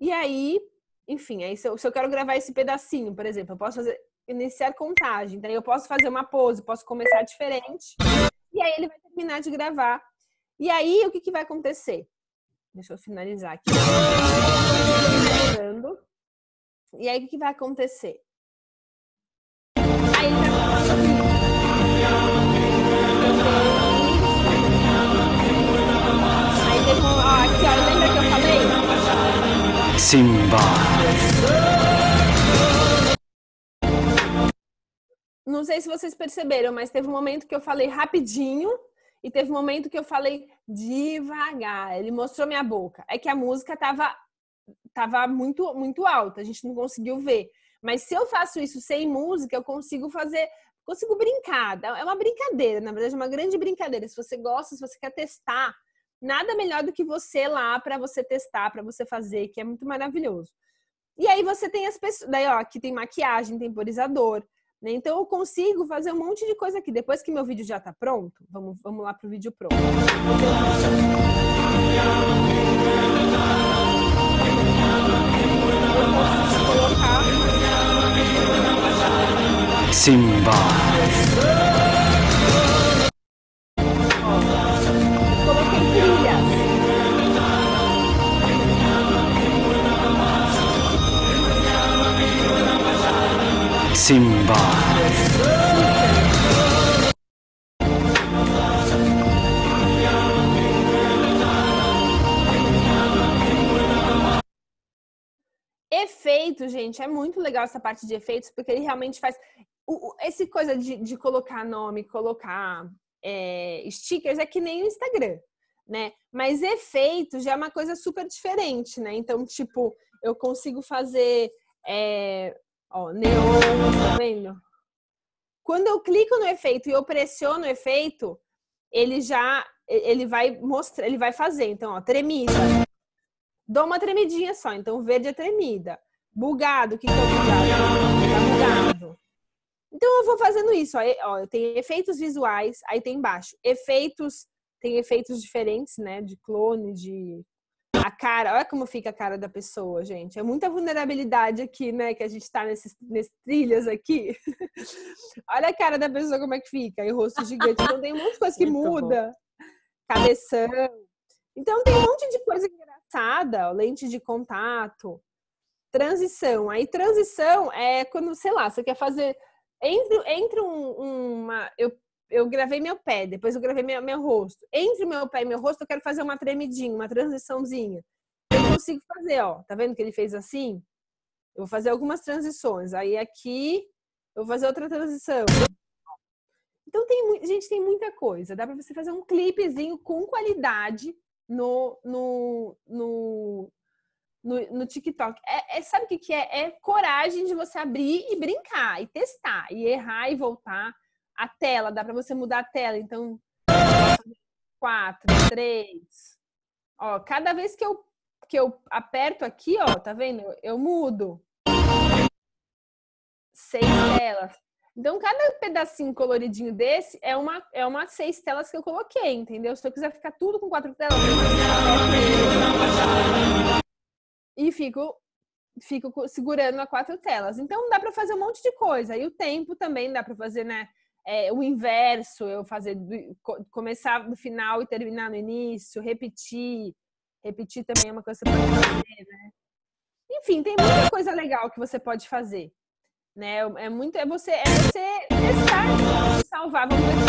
E aí, enfim, aí se eu, se eu quero gravar esse pedacinho, por exemplo, eu posso fazer iniciar contagem, então eu posso fazer uma pose, posso começar diferente, e aí ele vai terminar de gravar e aí, o que, que vai acontecer? Deixa eu finalizar aqui. E aí, o que, que vai acontecer? Aí, assim. aí deixa aqui, ó, lembra que eu falei? Simba. Não sei se vocês perceberam, mas teve um momento que eu falei rapidinho e teve um momento que eu falei devagar. Ele mostrou minha boca. É que a música tava, tava muito, muito alta, a gente não conseguiu ver. Mas se eu faço isso sem música, eu consigo fazer, consigo brincar. É uma brincadeira, na verdade, é uma grande brincadeira. Se você gosta, se você quer testar, nada melhor do que você lá para você testar, para você fazer, que é muito maravilhoso. E aí você tem as pessoas, daí ó, aqui tem maquiagem, temporizador, né? Então eu consigo fazer um monte de coisa aqui. Depois que meu vídeo já está pronto, vamos, vamos lá para o vídeo pronto. Simba. Simba. Efeito, gente, é muito legal essa parte de efeitos, porque ele realmente faz. O, o, esse coisa de, de, colocar nome, colocar é, stickers, é que nem o Instagram, né? Mas efeito já é uma coisa super diferente, né? Então, tipo, eu consigo fazer é, Ó, neon, tá vendo? Quando eu clico no efeito e eu pressiono o efeito, ele já ele vai mostrar, ele vai fazer. Então, ó, tremida. Dou uma tremidinha só, então verde é tremida. Bugado, o que que é bugado? Tá bugado. Então eu vou fazendo isso, ó, ó, tem efeitos visuais, aí tem embaixo efeitos, tem efeitos diferentes, né, de clone, de a cara, olha como fica a cara da pessoa, gente. É muita vulnerabilidade aqui, né? Que a gente tá nesses, nesses trilhas aqui. *laughs* olha a cara da pessoa como é que fica. E o rosto gigante. Então tem um monte de coisa que Muito muda. Bom. Cabeção. Então tem um monte de coisa engraçada. Ó, lente de contato. Transição. Aí transição é quando, sei lá, você quer fazer... Entre, entre um, uma... Eu eu gravei meu pé, depois eu gravei meu, meu rosto. Entre o meu pé e meu rosto, eu quero fazer uma tremidinha, uma transiçãozinha. Eu consigo fazer, ó. Tá vendo que ele fez assim? Eu vou fazer algumas transições. Aí aqui, eu vou fazer outra transição. Então, tem, gente, tem muita coisa. Dá pra você fazer um clipezinho com qualidade no, no, no, no, no TikTok. É, é, sabe o que, que é? É coragem de você abrir e brincar, e testar, e errar e voltar a tela, dá para você mudar a tela. Então, quatro, três. Ó, cada vez que eu, que eu aperto aqui, ó, tá vendo? Eu mudo. Seis telas. Então, cada pedacinho coloridinho desse é uma, é uma seis telas que eu coloquei, entendeu? Se eu quiser ficar tudo com quatro telas, e fico fico segurando a quatro telas. Então dá para fazer um monte de coisa. E o tempo também dá para fazer, né? é, o inverso, eu fazer começar no final e terminar no início, repetir. Repetir também é uma coisa que você pode fazer, né? Enfim, tem muita coisa legal que você pode fazer. Né? É muito, é você, é você testar, salvar, vamos ver.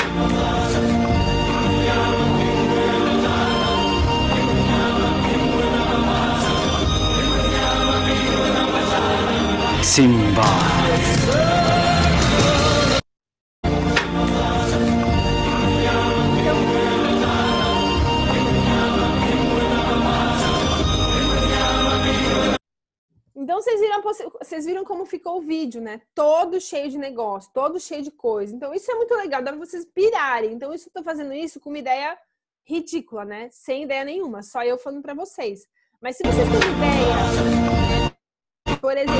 Simba. Então vocês viram, vocês viram como ficou o vídeo, né? Todo cheio de negócio, todo cheio de coisa. Então isso é muito legal, dá pra vocês pirarem. Então isso eu tô fazendo isso com uma ideia ridícula, né? Sem ideia nenhuma, só eu falando para vocês. Mas se vocês têm ideia, por exemplo,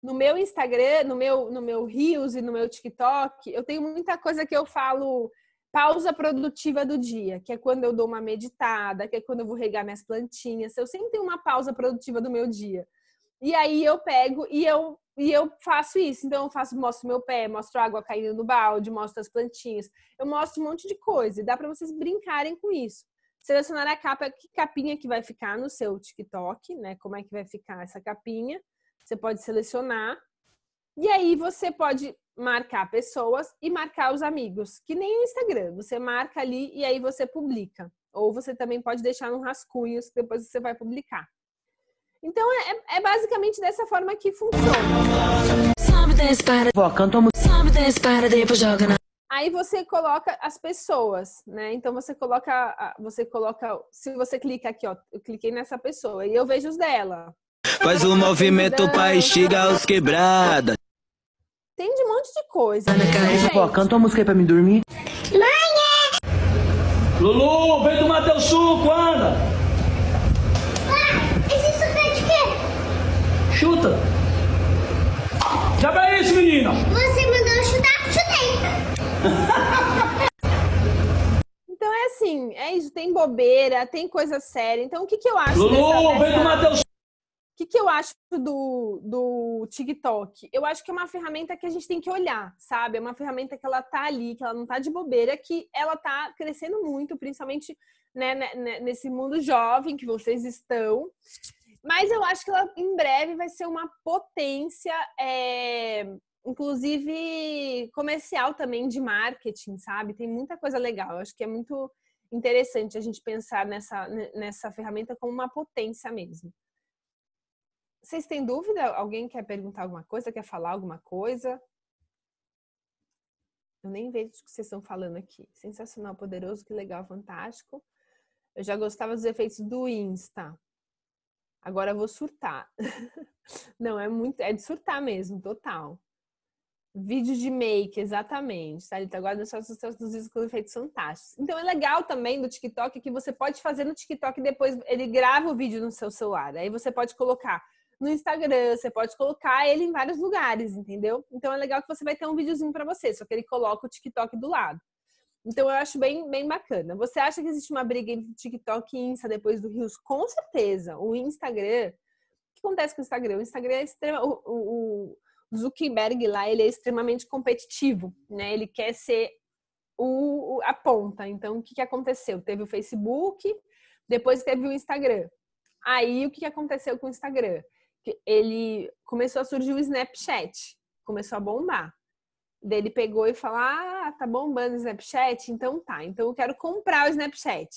no meu Instagram, no meu, no meu Reels e no meu TikTok, eu tenho muita coisa que eu falo pausa produtiva do dia, que é quando eu dou uma meditada, que é quando eu vou regar minhas plantinhas. Eu sempre tenho uma pausa produtiva do meu dia. E aí eu pego e eu e eu faço isso. Então eu faço, mostro meu pé, mostro água caindo no balde, mostro as plantinhas. Eu mostro um monte de coisa e dá para vocês brincarem com isso. Selecionar a capa, que capinha que vai ficar no seu TikTok, né? Como é que vai ficar essa capinha? Você pode selecionar e aí você pode marcar pessoas e marcar os amigos, que nem o Instagram, você marca ali e aí você publica. Ou você também pode deixar um rascunhos que depois você vai publicar. Então é, é, é basicamente dessa forma que funciona. Aí você coloca as pessoas, né? Então você coloca, você coloca, se você clica aqui, ó, eu cliquei nessa pessoa e eu vejo os dela. Faz o um movimento para instigar os quebrados tem de um monte de coisa. Ana, né, canta uma música aí pra me dormir. Mãe! Lulu, vem tomar teu suco, anda! Ah, esse suco é de quê? Chuta! Já vai isso, menina! Você mandou chutar, chutei! *laughs* então é assim, é isso, tem bobeira, tem coisa séria. Então o que, que eu acho? Lulu, dessa, vem dessa... tomar teu suco! que, que eu acho do, do TikTok? Eu acho que é uma ferramenta que a gente tem que olhar, sabe? É uma ferramenta que ela tá ali, que ela não tá de bobeira, que ela tá crescendo muito, principalmente né, né, né nesse mundo jovem que vocês estão. Mas eu acho que ela em breve vai ser uma potência, é, inclusive comercial também, de marketing, sabe? Tem muita coisa legal. Eu acho que é muito interessante a gente pensar nessa, nessa ferramenta como uma potência mesmo. Vocês têm dúvida? Alguém quer perguntar alguma coisa? Quer falar alguma coisa? Eu nem vejo o que vocês estão falando aqui. Sensacional, poderoso, que legal, fantástico. Eu já gostava dos efeitos do Insta. Agora eu vou surtar. *laughs* Não, é muito, é de surtar mesmo, total. Vídeo de make, exatamente. Tá, está agora só os seus com efeitos fantásticos. Então é legal também do TikTok que você pode fazer no TikTok e depois ele grava o vídeo no seu celular. Aí você pode colocar no Instagram, você pode colocar ele em vários lugares, entendeu? Então é legal que você vai ter um videozinho para você, só que ele coloca o TikTok do lado. Então eu acho bem, bem bacana. Você acha que existe uma briga entre TikTok e Insta depois do Rios? Com certeza. O Instagram. O que acontece com o Instagram? O Instagram é O, o, o Zuckerberg lá, ele é extremamente competitivo, né? Ele quer ser o, a ponta. Então, o que, que aconteceu? Teve o Facebook, depois teve o Instagram. Aí, o que, que aconteceu com o Instagram? ele começou a surgir o Snapchat, começou a bombar. Daí ele pegou e falou: Ah, tá bombando o Snapchat? Então tá, então eu quero comprar o Snapchat.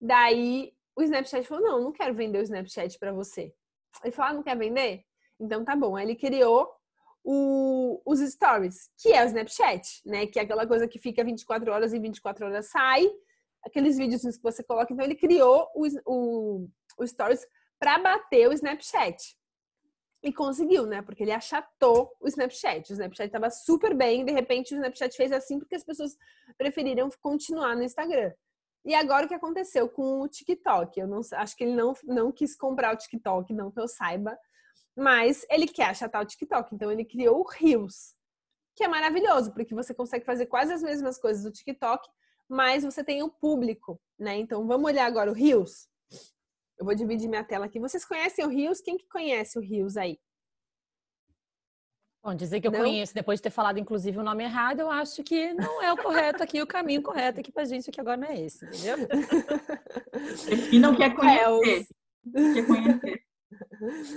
Daí o Snapchat falou: Não, não quero vender o Snapchat para você. Ele falou: ah, Não quer vender? Então tá bom. Aí ele criou o, os stories, que é o Snapchat, né? Que é aquela coisa que fica 24 horas e 24 horas sai, aqueles vídeos que você coloca. Então ele criou o, o, o stories para bater o Snapchat. E conseguiu, né? Porque ele achatou o Snapchat. O Snapchat estava super bem, de repente o Snapchat fez assim porque as pessoas preferiram continuar no Instagram. E agora o que aconteceu com o TikTok? Eu não, acho que ele não, não quis comprar o TikTok, não que eu saiba, mas ele quer achatar o TikTok, então ele criou o Reels, que é maravilhoso, porque você consegue fazer quase as mesmas coisas do TikTok, mas você tem o público, né? Então vamos olhar agora o Reels. Eu vou dividir minha tela aqui. Vocês conhecem o Rios? Quem que conhece o Rios aí? Bom, dizer que eu não? conheço, depois de ter falado inclusive o nome errado, eu acho que não é o correto aqui, o caminho correto aqui pra gente, que agora não é esse, entendeu? *laughs* e não quer conhecer. Não quer conhecer. *laughs*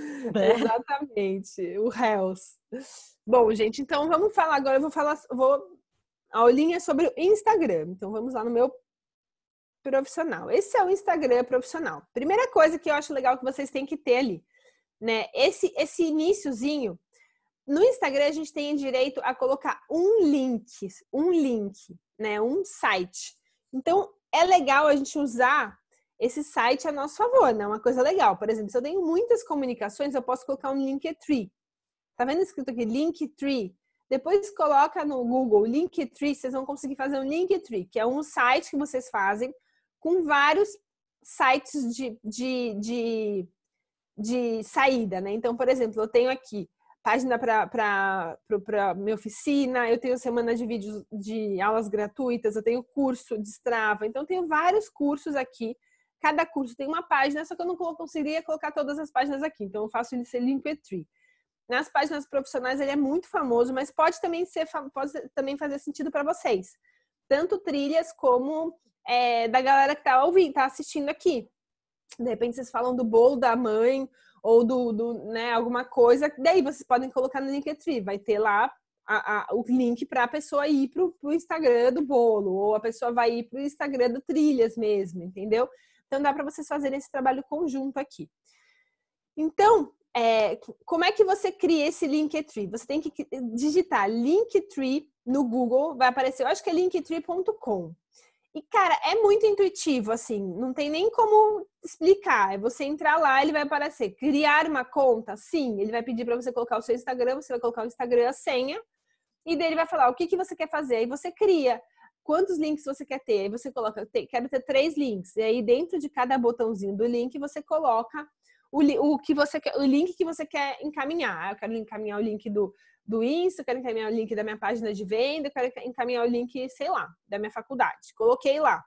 Exatamente, o Hells. Bom, gente, então vamos falar agora. Eu vou falar, vou a aulinha sobre o Instagram. Então vamos lá no meu profissional. Esse é o Instagram profissional. Primeira coisa que eu acho legal que vocês têm que ter ali, né? Esse esse iníciozinho no Instagram a gente tem direito a colocar um link, um link, né, um site. Então é legal a gente usar esse site a nosso favor, né? Uma coisa legal. Por exemplo, se eu tenho muitas comunicações, eu posso colocar um Linktree. Tá vendo escrito aqui Linktree? Depois coloca no Google Linktree, vocês vão conseguir fazer um Linktree, que é um site que vocês fazem com vários sites de, de, de, de saída, né? Então, por exemplo, eu tenho aqui página para minha oficina, eu tenho semana de vídeos de aulas gratuitas, eu tenho curso de Strava, então tenho vários cursos aqui. Cada curso tem uma página, só que eu não conseguiria colocar todas as páginas aqui, então eu faço ele ser Linktree. Nas páginas profissionais ele é muito famoso, mas pode também ser pode também fazer sentido para vocês. Tanto trilhas como é, da galera que tá ouvindo, tá assistindo aqui. De repente vocês falam do bolo da mãe ou do, do né, alguma coisa, daí vocês podem colocar no Linktree, vai ter lá a, a, o link para a pessoa ir pro, pro Instagram do bolo, ou a pessoa vai ir pro Instagram do Trilhas mesmo, entendeu? Então dá para vocês fazerem esse trabalho conjunto aqui. Então, é, como é que você cria esse Linktree? Você tem que digitar Linktree no Google, vai aparecer, eu acho que é linktree.com. E, cara, é muito intuitivo, assim, não tem nem como explicar. É você entrar lá, ele vai aparecer. Criar uma conta, sim, ele vai pedir para você colocar o seu Instagram, você vai colocar o Instagram, a senha, e daí ele vai falar o que, que você quer fazer, aí você cria. Quantos links você quer ter? Aí você coloca, quero ter três links. E aí, dentro de cada botãozinho do link, você coloca o, o, que você quer, o link que você quer encaminhar. Ah, eu quero encaminhar o link do, do Insta, quero encaminhar o link da minha página de venda, quero encaminhar o link, sei lá, da minha faculdade. Coloquei lá.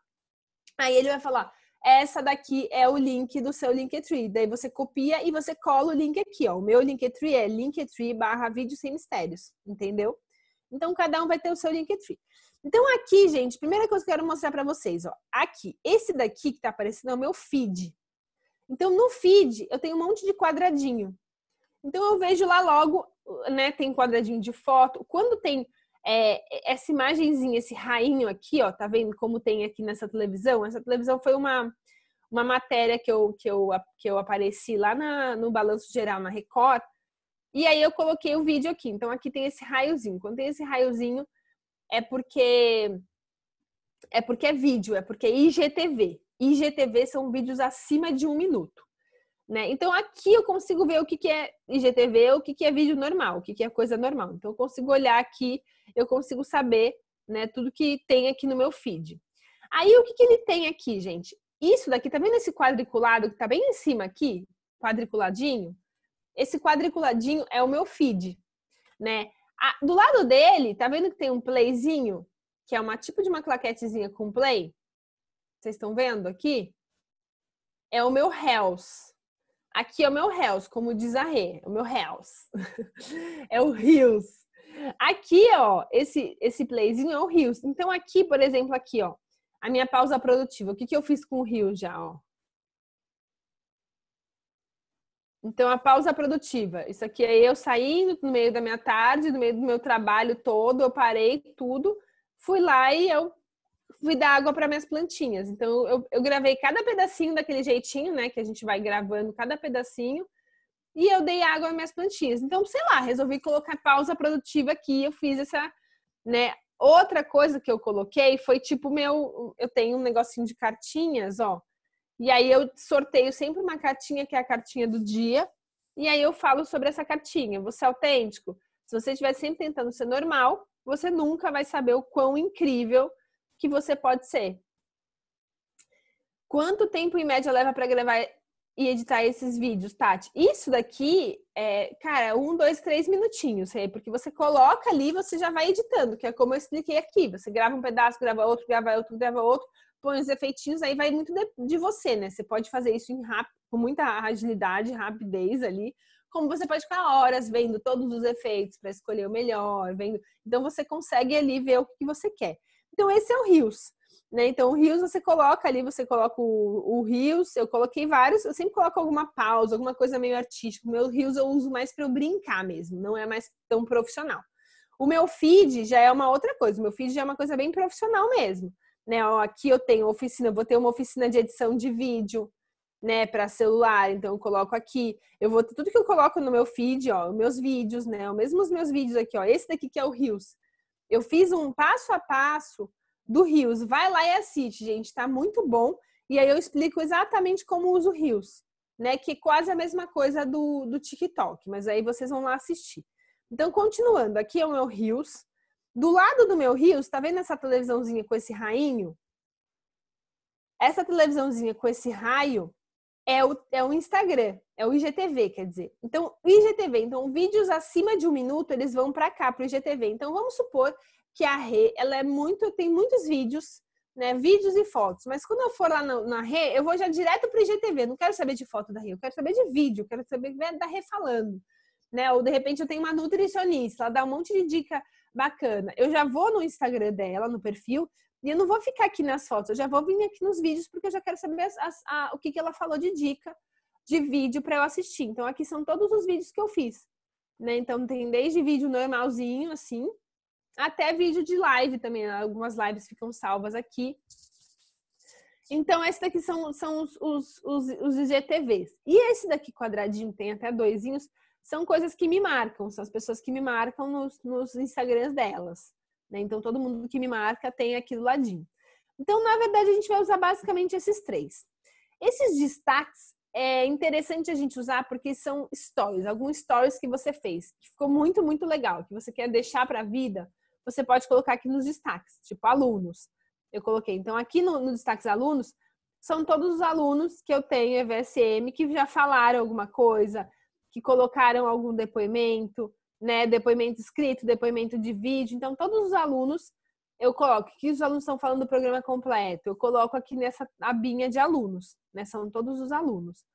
Aí ele vai falar: essa daqui é o link do seu Linktree. Daí você copia e você cola o link aqui, ó. O meu Linktree é linktree barra vídeos sem mistérios, entendeu? Então cada um vai ter o seu Linktree. Então aqui, gente, primeira coisa que eu quero mostrar para vocês, ó. Aqui, esse daqui que tá aparecendo é o meu feed. Então no feed eu tenho um monte de quadradinho. Então eu vejo lá logo né, tem quadradinho de foto. Quando tem é, essa imagenzinha, esse rainho aqui, ó, tá vendo como tem aqui nessa televisão? Essa televisão foi uma, uma matéria que eu, que, eu, que eu apareci lá na, no Balanço Geral, na Record, e aí eu coloquei o vídeo aqui. Então aqui tem esse raiozinho. Quando tem esse raiozinho, é porque é porque é vídeo, é porque é IGTV. IGTV são vídeos acima de um minuto. Né? Então aqui eu consigo ver o que, que é IGTV, o que, que é vídeo normal, o que, que é coisa normal. Então eu consigo olhar aqui, eu consigo saber né, tudo que tem aqui no meu feed. Aí o que, que ele tem aqui, gente? Isso daqui, tá vendo esse quadriculado que tá bem em cima aqui? Quadriculadinho? Esse quadriculadinho é o meu feed, né? do lado dele, tá vendo que tem um playzinho? Que é uma tipo de uma claquetezinha com play? Vocês estão vendo aqui? É o meu health Aqui é o meu réus, como diz a Rê, é o meu réus. *laughs* é o rios. Aqui, ó, esse, esse playzinho é o rios. Então, aqui, por exemplo, aqui, ó, a minha pausa produtiva. O que, que eu fiz com o rio já, ó? Então, a pausa produtiva. Isso aqui é eu saindo no meio da minha tarde, no meio do meu trabalho todo, eu parei tudo, fui lá e eu fui dar água para minhas plantinhas. Então eu, eu gravei cada pedacinho daquele jeitinho, né? Que a gente vai gravando cada pedacinho. E eu dei água às minhas plantinhas. Então, sei lá, resolvi colocar pausa produtiva aqui. Eu fiz essa, né? Outra coisa que eu coloquei foi tipo meu, eu tenho um negocinho de cartinhas, ó. E aí eu sorteio sempre uma cartinha que é a cartinha do dia. E aí eu falo sobre essa cartinha. Você é autêntico? Se você estiver sempre tentando ser normal, você nunca vai saber o quão incrível que você pode ser. Quanto tempo em média leva para gravar e editar esses vídeos, Tati? Isso daqui é, cara, um, dois, três minutinhos, porque você coloca ali você já vai editando, que é como eu expliquei aqui. Você grava um pedaço, grava outro, grava outro, grava outro, põe os efeitinhos, aí vai muito de, de você, né? Você pode fazer isso com muita agilidade, rapidez ali, como você pode ficar horas vendo todos os efeitos para escolher o melhor, vendo. Então você consegue ali ver o que você quer. Então, esse é o Rios. Né? Então, o Rios você coloca ali, você coloca o, Rios, eu coloquei vários, eu sempre coloco alguma pausa, alguma coisa meio artística. O meu Rios eu uso mais para eu brincar mesmo, não é mais tão profissional. O meu feed já é uma outra coisa, o meu feed já é uma coisa bem profissional mesmo. Né? Ó, aqui eu tenho oficina, eu vou ter uma oficina de edição de vídeo, né, para celular, então eu coloco aqui. Eu vou tudo que eu coloco no meu feed, ó, meus vídeos, né, mesmo os meus vídeos aqui, ó, esse daqui que é o Rios. Eu fiz um passo a passo do Rios. Vai lá e assiste, gente, tá muito bom. E aí eu explico exatamente como uso o Rios, né? Que é quase a mesma coisa do, do TikTok, mas aí vocês vão lá assistir. Então, continuando, aqui é o meu Rios. Do lado do meu Rios, tá vendo essa televisãozinha com esse rainho? Essa televisãozinha com esse raio é o, é o Instagram, é o IGTV, quer dizer. Então, IGTV, então vídeos acima de um minuto, eles vão para cá, para o IGTV. Então, vamos supor que a Rê, ela é muito, tem muitos vídeos, né, vídeos e fotos. Mas quando eu for lá na, na Rê, eu vou já direto para o IGTV. Não quero saber de foto da Rê, eu quero saber de vídeo, quero saber né, da Rê falando. Né? Ou de repente eu tenho uma nutricionista, ela dá um monte de dica bacana. Eu já vou no Instagram dela, no perfil, e eu não vou ficar aqui nas fotos, eu já vou vir aqui nos vídeos, porque eu já quero saber as, as, a, o que, que ela falou de dica de vídeo para eu assistir. Então, aqui são todos os vídeos que eu fiz. Né? Então, tem desde vídeo normalzinho, assim, até vídeo de live também. Algumas lives ficam salvas aqui. Então, esse daqui são, são os, os, os, os IGTVs. E esse daqui quadradinho, tem até doisinhos, são coisas que me marcam, são as pessoas que me marcam nos, nos Instagrams delas. Né? Então, todo mundo que me marca tem aqui do ladinho. Então, na verdade, a gente vai usar basicamente esses três. Esses destaques é interessante a gente usar porque são stories, alguns stories que você fez, que ficou muito, muito legal, que você quer deixar para a vida, você pode colocar aqui nos destaques, tipo alunos. Eu coloquei. Então, aqui no, no destaques alunos, são todos os alunos que eu tenho EVSM que já falaram alguma coisa, que colocaram algum depoimento, né? Depoimento escrito, depoimento de vídeo. Então, todos os alunos, eu coloco que os alunos estão falando do programa completo. Eu coloco aqui nessa abinha de alunos, né? São todos os alunos.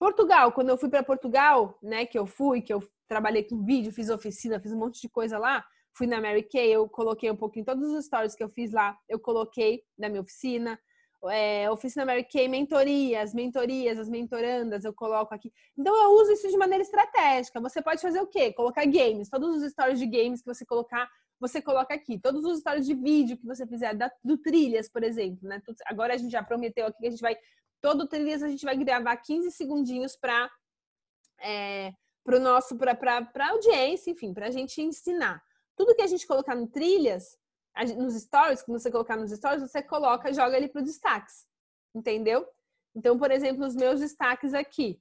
Portugal, quando eu fui para Portugal, né? Que eu fui, que eu trabalhei com vídeo, fiz oficina, fiz um monte de coisa lá. Fui na Mary Kay, eu coloquei um pouquinho, todos os stories que eu fiz lá, eu coloquei da minha oficina é, oficina Mary Kay, mentorias, mentorias, as mentorandas eu coloco aqui. Então eu uso isso de maneira estratégica. Você pode fazer o quê? Colocar games. Todos os stories de games que você colocar, você coloca aqui. Todos os stories de vídeo que você fizer, da, do trilhas, por exemplo, né? Agora a gente já prometeu aqui que a gente vai. Todo trilhas a gente vai gravar 15 segundinhos para é, o nosso, para a audiência, enfim, para a gente ensinar. Tudo que a gente colocar no trilhas, nos stories, quando você colocar nos stories, você coloca, joga ele para os destaques, entendeu? Então, por exemplo, os meus destaques aqui,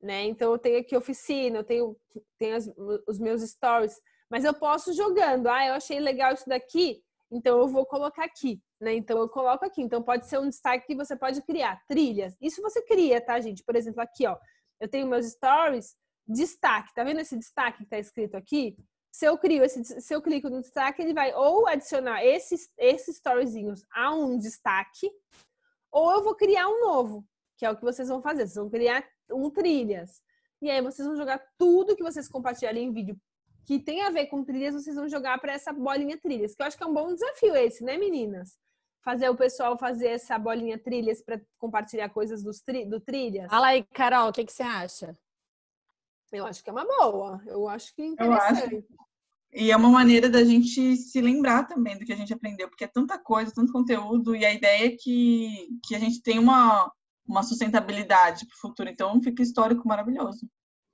né? Então, eu tenho aqui oficina, eu tenho, tenho as, os meus stories, mas eu posso jogando. Ah, eu achei legal isso daqui, então eu vou colocar aqui, né? Então, eu coloco aqui. Então, pode ser um destaque que você pode criar. Trilhas. Isso você cria, tá, gente? Por exemplo, aqui, ó. Eu tenho meus stories, destaque. Tá vendo esse destaque que tá escrito aqui? se eu crio esse, se eu clico no destaque, ele vai ou adicionar esses, esses storyzinhos a um destaque, ou eu vou criar um novo, que é o que vocês vão fazer. Vocês vão criar um trilhas. E aí vocês vão jogar tudo que vocês compartilharem em vídeo que tem a ver com trilhas, vocês vão jogar para essa bolinha trilhas, que eu acho que é um bom desafio esse, né, meninas? Fazer o pessoal fazer essa bolinha trilhas para compartilhar coisas dos tri, do trilhas. Fala aí, Carol, o que, que você acha? Eu acho que é uma boa. Eu acho que é interessante. Eu acho, e é uma maneira da gente se lembrar também do que a gente aprendeu, porque é tanta coisa, tanto conteúdo, e a ideia é que, que a gente tem uma, uma sustentabilidade para o futuro. Então, fica histórico maravilhoso.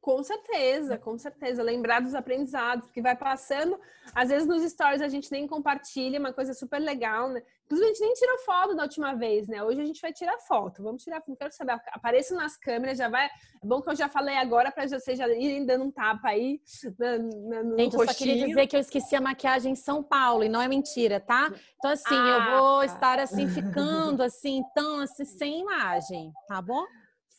Com certeza, com certeza. Lembrar dos aprendizados, que vai passando. Às vezes nos stories a gente nem compartilha, é uma coisa super legal, né? Inclusive a gente nem tirou foto da última vez, né? Hoje a gente vai tirar foto. Vamos tirar, não quero saber. apareça nas câmeras, já vai. É bom que eu já falei agora para vocês já irem dando um tapa aí. No, na, no gente, rostinho. eu só queria dizer que eu esqueci a maquiagem em São Paulo, e não é mentira, tá? Então, assim, ah, eu vou ah, tá. estar assim, ficando assim, tão assim, sem imagem, tá bom?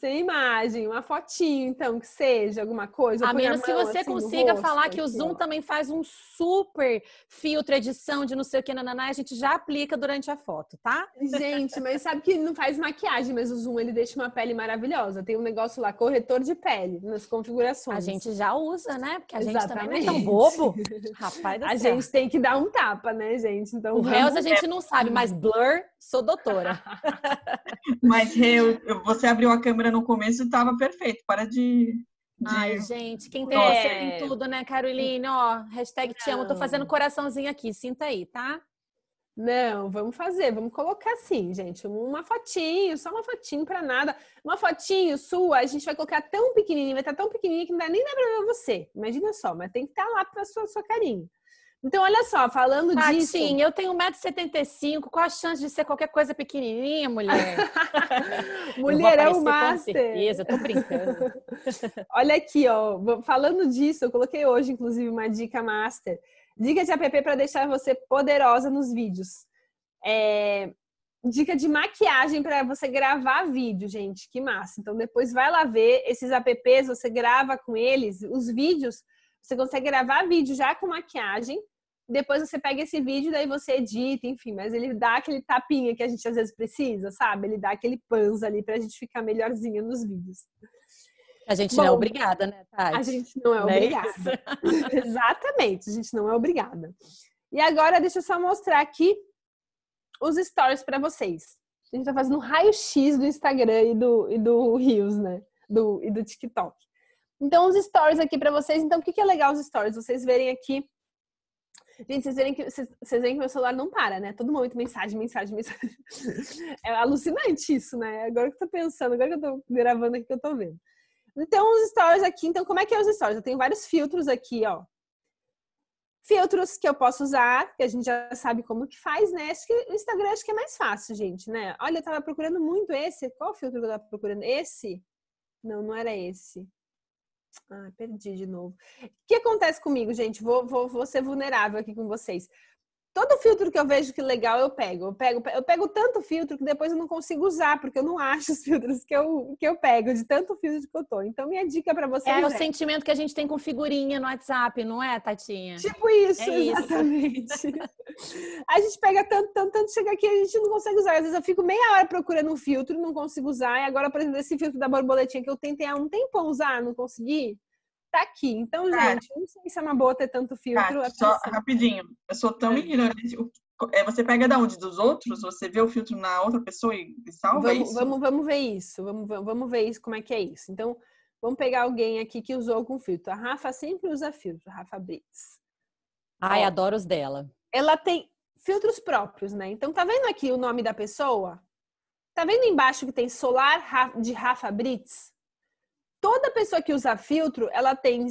Sem imagem, uma fotinho, então, que seja alguma coisa. A menos a que você assim, consiga rosto, falar que o assim, Zoom ó. também faz um super filtro, edição de não sei o que, nananá, a gente já aplica durante a foto, tá? Gente, mas sabe que não faz maquiagem, mas o Zoom ele deixa uma pele maravilhosa. Tem um negócio lá, corretor de pele, nas configurações. A gente já usa, né? Porque a gente Exatamente. também não é tão bobo. Rapaz, a céu. gente tem que dar um tapa, né, gente? Então, o Hells a gente não sabe, mas Blur sou doutora. *laughs* Mas eu, você abriu a câmera no começo e estava perfeito. Para de. de... Ai, gente, quem tem você é... tem tudo, né, Caroline? Ó, hashtag te amo. Tô fazendo coraçãozinho aqui, sinta aí, tá? Não, vamos fazer, vamos colocar assim, gente, uma fotinho, só uma fotinho para nada. Uma fotinho sua, a gente vai colocar tão pequenininha, vai estar tá tão pequenininha que não dá nem dá para ver você. Imagina só, mas tem que estar tá lá para sua sua carinha. Então, olha só, falando Patinho, disso... Sim, eu tenho 1,75m, qual a chance de ser qualquer coisa pequenininha, mulher? *laughs* mulher é o master! Com certeza, tô brincando. *laughs* olha aqui, ó, falando disso, eu coloquei hoje, inclusive, uma dica master. Dica de app para deixar você poderosa nos vídeos. É... Dica de maquiagem para você gravar vídeo, gente, que massa. Então, depois vai lá ver esses apps, você grava com eles os vídeos... Você consegue gravar vídeo já com maquiagem depois você pega esse vídeo, daí você edita, enfim, mas ele dá aquele tapinha que a gente às vezes precisa, sabe? Ele dá aquele panza ali pra gente ficar melhorzinha nos vídeos. A gente Bom, não é obrigada, né, Tati? A gente não é não é obrigada. É *laughs* Exatamente, a gente não é obrigada. E agora deixa eu só mostrar aqui os stories para vocês. A gente tá fazendo um raio-x do Instagram e do, e do Reels, né? Do, e do TikTok. Então, os stories aqui para vocês. Então, o que, que é legal os stories? Vocês verem aqui Gente, vocês veem que, vocês, vocês veem que meu celular não para, né? Todo momento, mensagem, mensagem, mensagem. *laughs* É alucinante isso, né? Agora que eu tô pensando, agora que eu tô gravando aqui, que eu tô vendo. Então, os stories aqui. Então, como é que é os stories? Eu tenho vários filtros aqui, ó. Filtros que eu posso usar, que a gente já sabe como que faz, né? Acho que o Instagram acho que é mais fácil, gente, né? Olha, eu tava procurando muito esse. Qual filtro que eu tava procurando? Esse? Não, não era esse. Ah, perdi de novo. O que acontece comigo, gente? Vou, vou, vou ser vulnerável aqui com vocês todo filtro que eu vejo que legal eu pego. Eu pego, eu pego tanto filtro que depois eu não consigo usar, porque eu não acho os filtros que eu, que eu pego, de tanto filtro que eu tô. Então, minha dica para você. É, é o sentimento que a gente tem com figurinha no WhatsApp, não é, Tatinha? Tipo isso, é exatamente. Isso. a gente pega tanto, tanto, tanto, chega aqui a gente não consegue usar. Às vezes eu fico meia hora procurando um filtro, não consigo usar. E agora, por exemplo, esse filtro da borboletinha que eu tentei há um tempão usar, não consegui tá aqui. Então, tá. gente, não sei se é uma boa ter tanto tá, filtro. É só assim, rapidinho, eu sou tão né? é. ignorante. Você pega da onde? Dos outros? Você vê o filtro na outra pessoa e, salva vamos, isso? Vamos, vamos ver isso. Vamos, vamos ver isso, como é que é isso. Então, vamos pegar alguém aqui que usou algum filtro. A Rafa sempre usa filtro, Rafa Brits. Ai, Ó, adoro os dela. Ela tem filtros próprios, né? Então, tá vendo aqui o nome da pessoa? Tá vendo embaixo que tem Solar de Rafa Brits? toda pessoa que usa filtro, ela tem,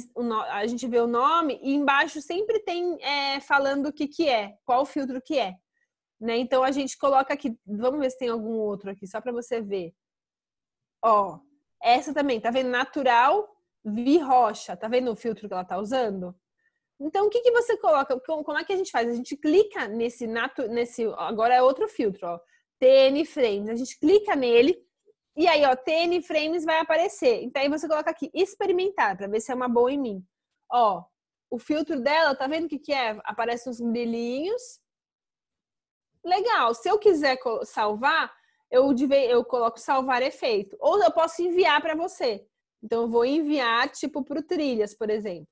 a gente vê o nome e embaixo sempre tem é, falando o que, que é, qual filtro que é. Né? Então a gente coloca aqui, vamos ver se tem algum outro aqui, só para você ver. Ó, essa também, tá vendo? Natural Vi Rocha, tá vendo o filtro que ela tá usando? Então o que, que você coloca? Como é que a gente faz? A gente clica nesse natu, nesse agora é outro filtro, ó, TN Frames. A gente clica nele, e aí, ó, TN frames vai aparecer. Então aí você coloca aqui experimentar para ver se é uma boa em mim. Ó, o filtro dela, tá vendo o que que é? Aparecem uns brilhinhos. Legal. Se eu quiser salvar, eu eu coloco salvar efeito. Ou eu posso enviar para você. Então eu vou enviar tipo para o Trilhas, por exemplo.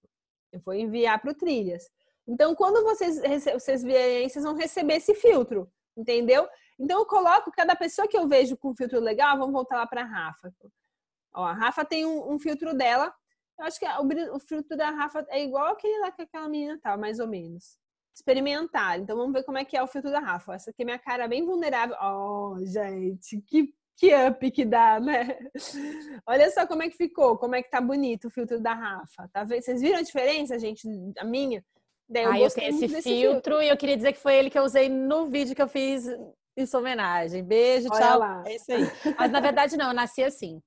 Eu vou enviar para o Trilhas. Então quando vocês vocês vierem, vocês vão receber esse filtro, entendeu? Então eu coloco cada pessoa que eu vejo com filtro legal, vamos voltar lá para a Rafa. Ó, a Rafa tem um, um filtro dela. Eu acho que o, o, filtro da Rafa é igual aquele lá que aquela menina tá, mais ou menos. Experimentar. Então vamos ver como é que é o filtro da Rafa. Essa aqui é minha cara bem vulnerável. Oh, gente, que que up que dá, né? Olha só como é que ficou, como é que tá bonito o filtro da Rafa. Tá vendo? Vocês viram a diferença, gente? A minha? Daí eu, ah, eu tenho esse filtro, filtro, e eu queria dizer que foi ele que eu usei no vídeo que eu fiz isso, homenagem. Beijo, Olha tchau. Lá. É isso aí. Mas na verdade, não, eu nasci assim.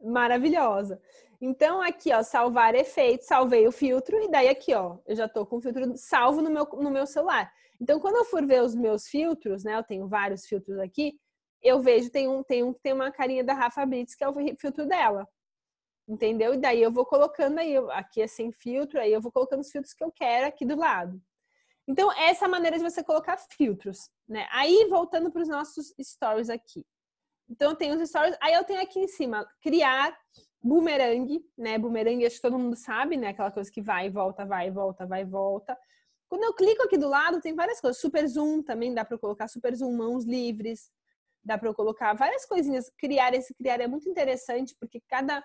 Maravilhosa. Então, aqui, ó, salvar efeito, salvei o filtro, e daí aqui, ó, eu já tô com o filtro salvo no meu, no meu celular. Então, quando eu for ver os meus filtros, né, eu tenho vários filtros aqui, eu vejo, tem um, tem um que tem uma carinha da Rafa Brits, que é o filtro dela. Entendeu? E daí eu vou colocando aí, aqui é sem filtro, aí eu vou colocando os filtros que eu quero aqui do lado. Então, essa é a maneira de você colocar filtros, né? Aí, voltando para os nossos stories aqui. Então, eu tenho os stories, aí eu tenho aqui em cima, criar boomerang, né? Boomerang, acho que todo mundo sabe, né? Aquela coisa que vai e volta, vai e volta, vai e volta. Quando eu clico aqui do lado, tem várias coisas. Super zoom também dá para colocar, super zoom, mãos livres. Dá para colocar várias coisinhas. Criar esse criar é muito interessante, porque cada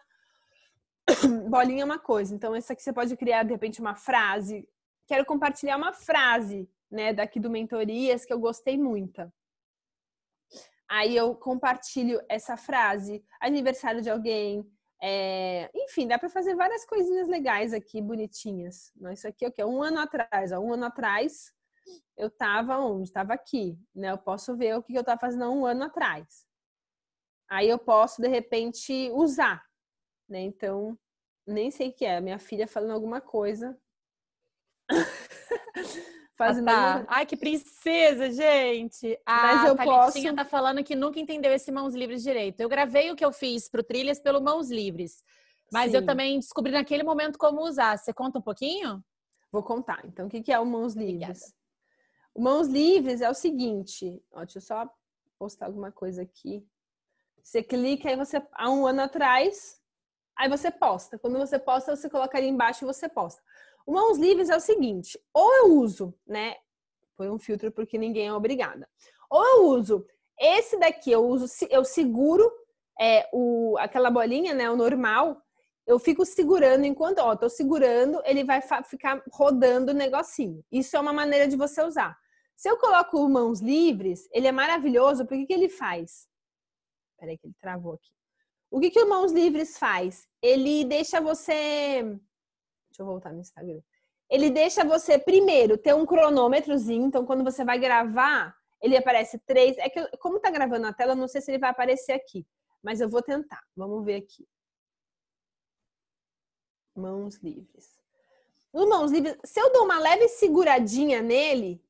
*coughs* bolinha é uma coisa. Então, essa aqui você pode criar, de repente, uma frase, quero compartilhar uma frase, né, daqui do Mentorias que eu gostei muito. Aí eu compartilho essa frase, aniversário de alguém, é, enfim, dá para fazer várias coisinhas legais aqui, bonitinhas. Mas isso aqui é o quê? Um ano atrás. Ó, um ano atrás eu estava onde? Estava aqui. Né? Eu posso ver o que eu estava fazendo há um ano atrás. Aí eu posso, de repente, usar. Né? Então, nem sei o que é. Minha filha falando alguma coisa. *laughs* Fazendo ah, tá. Ai, que princesa, gente! Ah, tá, a Mas eu Thalitinha posso... tá falando que nunca entendeu esse Mãos Livres direito. Eu gravei o que eu fiz pro Trilhas pelo Mãos Livres. Mas Sim. eu também descobri naquele momento como usar. Você conta um pouquinho? Vou contar. Então, o que é o Mãos Obrigada. Livres? O Mãos Livres é o seguinte. Ó, deixa eu só postar alguma coisa aqui. Você clica aí você há um ano atrás, aí você posta. Quando você posta, você coloca ali embaixo e você posta. O mãos livres é o seguinte: ou eu uso, né? Foi um filtro porque ninguém é obrigada. Ou eu uso esse daqui, eu uso, eu seguro é, o, aquela bolinha, né? O normal. Eu fico segurando enquanto, ó, tô segurando, ele vai ficar rodando o negocinho. Isso é uma maneira de você usar. Se eu coloco mãos livres, ele é maravilhoso, porque que ele faz? Peraí que ele travou aqui. O que, que o mãos livres faz? Ele deixa você Deixa eu voltar no Instagram. Ele deixa você, primeiro, ter um cronômetrozinho. Então, quando você vai gravar, ele aparece três. É que, como tá gravando na tela, eu não sei se ele vai aparecer aqui. Mas eu vou tentar. Vamos ver aqui. Mãos livres. No mãos livres, se eu dou uma leve seguradinha nele,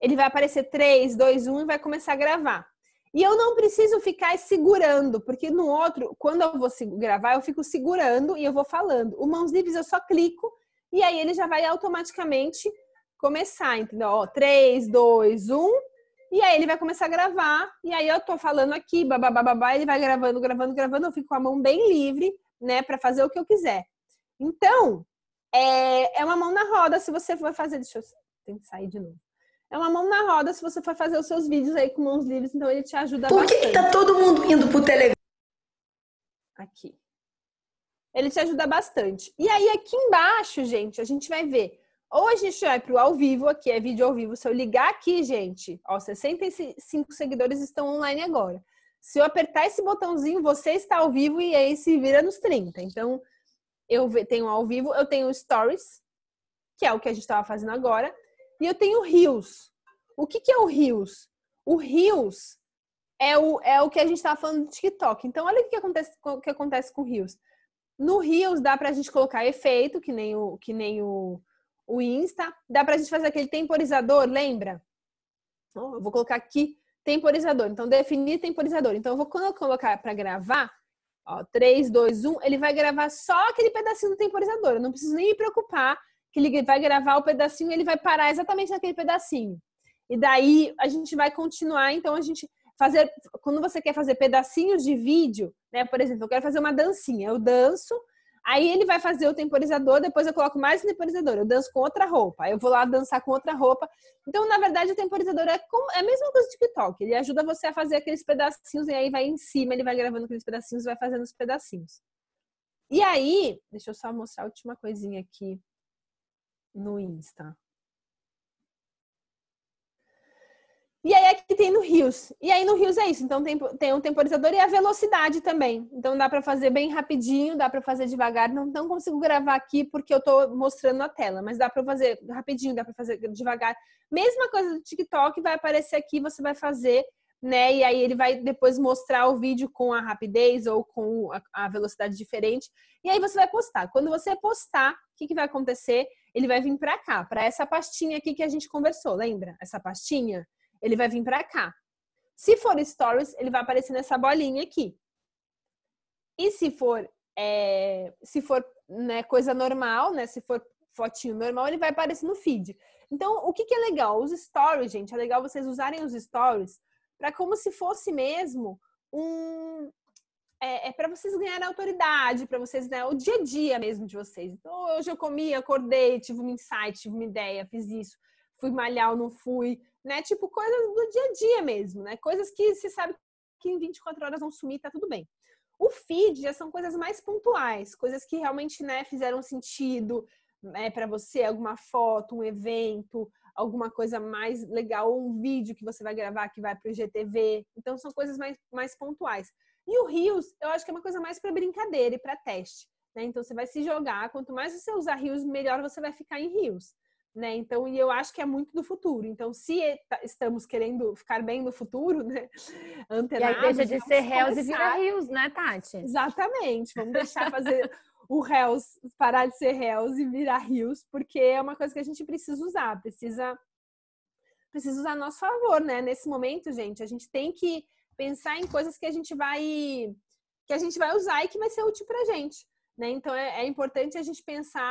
ele vai aparecer três, dois, um e vai começar a gravar. E eu não preciso ficar segurando, porque no outro, quando eu vou gravar, eu fico segurando e eu vou falando. O mãos livres eu só clico e aí ele já vai automaticamente começar, entendeu? Ó, 3, 2, 1. E aí ele vai começar a gravar. E aí eu tô falando aqui, babá, ele vai gravando, gravando, gravando. Eu fico com a mão bem livre, né, para fazer o que eu quiser. Então, é, é uma mão na roda se você for fazer. Deixa eu. Tem que sair de novo é uma mão na roda se você for fazer os seus vídeos aí com mãos livres, então ele te ajuda Por que, bastante. que tá todo mundo indo pro Telegram? Aqui. Ele te ajuda bastante. E aí, aqui embaixo, gente, a gente vai ver. Ou a gente vai pro ao vivo, aqui é vídeo ao vivo. Se eu ligar aqui, gente, ó, 65 seguidores estão online agora. Se eu apertar esse botãozinho, você está ao vivo e aí se vira nos 30. Então, eu tenho ao vivo, eu tenho stories, que é o que a gente estava fazendo agora. E eu tenho rios. O que, que é o rios? O rios é o, é o que a gente estava falando do TikTok. Então, olha o que acontece, o que acontece com rios. No rios dá para a gente colocar efeito, que nem o, que nem o, o Insta. Dá para a gente fazer aquele temporizador, lembra? Oh, eu vou colocar aqui temporizador. Então, definir temporizador. Então, eu vou, quando eu colocar para gravar, ó, 3, 2, 1, ele vai gravar só aquele pedacinho do temporizador. Eu não preciso nem me preocupar que ele vai gravar o pedacinho e ele vai parar exatamente naquele pedacinho. E daí a gente vai continuar, então a gente fazer quando você quer fazer pedacinhos de vídeo, né? Por exemplo, eu quero fazer uma dancinha, eu danço, aí ele vai fazer o temporizador, depois eu coloco mais temporizador, eu danço com outra roupa, eu vou lá dançar com outra roupa. Então, na verdade, o temporizador é, como, é a mesma coisa do TikTok, ele ajuda você a fazer aqueles pedacinhos e aí vai em cima, ele vai gravando aqueles pedacinhos, vai fazendo os pedacinhos. E aí, deixa eu só mostrar a última coisinha aqui no Insta. E aí é que tem no Rios. E aí no Rios é isso. Então tem, tem um temporizador e a velocidade também. Então dá para fazer bem rapidinho, dá para fazer devagar. Não, não consigo gravar aqui porque eu estou mostrando na tela, mas dá para fazer rapidinho, dá para fazer devagar. Mesma coisa do TikTok vai aparecer aqui, você vai fazer, né? E aí ele vai depois mostrar o vídeo com a rapidez ou com a, a velocidade diferente. E aí você vai postar. Quando você postar, o que, que vai acontecer? ele vai vir para cá, para essa pastinha aqui que a gente conversou, lembra? Essa pastinha, ele vai vir para cá. Se for stories, ele vai aparecer nessa bolinha aqui. E se for, é, se for né, coisa normal, né? Se for fotinho normal, ele vai aparecer no feed. Então, o que, que é legal? Os stories, gente, é legal vocês usarem os stories para como se fosse mesmo um, é, é para vocês ganharem autoridade, para vocês, né, o dia a dia mesmo de vocês. Então, hoje eu comi, acordei, tive um insight, tive uma ideia, fiz isso, fui malhar ou não fui, né? Tipo, coisas do dia a dia mesmo, né? Coisas que você sabe que em 24 horas vão sumir, tá tudo bem. O feed já são coisas mais pontuais, coisas que realmente, né, fizeram sentido, né, para você, alguma foto, um evento, alguma coisa mais legal, ou um vídeo que você vai gravar que vai para o IGTV. Então, são coisas mais, mais pontuais. E o rios, eu acho que é uma coisa mais para brincadeira e para teste. Né? Então você vai se jogar, quanto mais você usar rios, melhor você vai ficar em rios. Né? Então, e eu acho que é muito do futuro. Então, se tá, estamos querendo ficar bem no futuro, né? Antenados, *laughs* e aí deixa de ser réus e vira rios, né, Tati? Exatamente. Vamos deixar fazer o réus, parar de ser réus e virar rios, porque é uma coisa que a gente precisa usar, precisa precisa usar a nosso favor, né? Nesse momento, gente, a gente tem que pensar em coisas que a gente vai que a gente vai usar e que vai ser útil para gente, né? Então é, é, importante a gente pensar,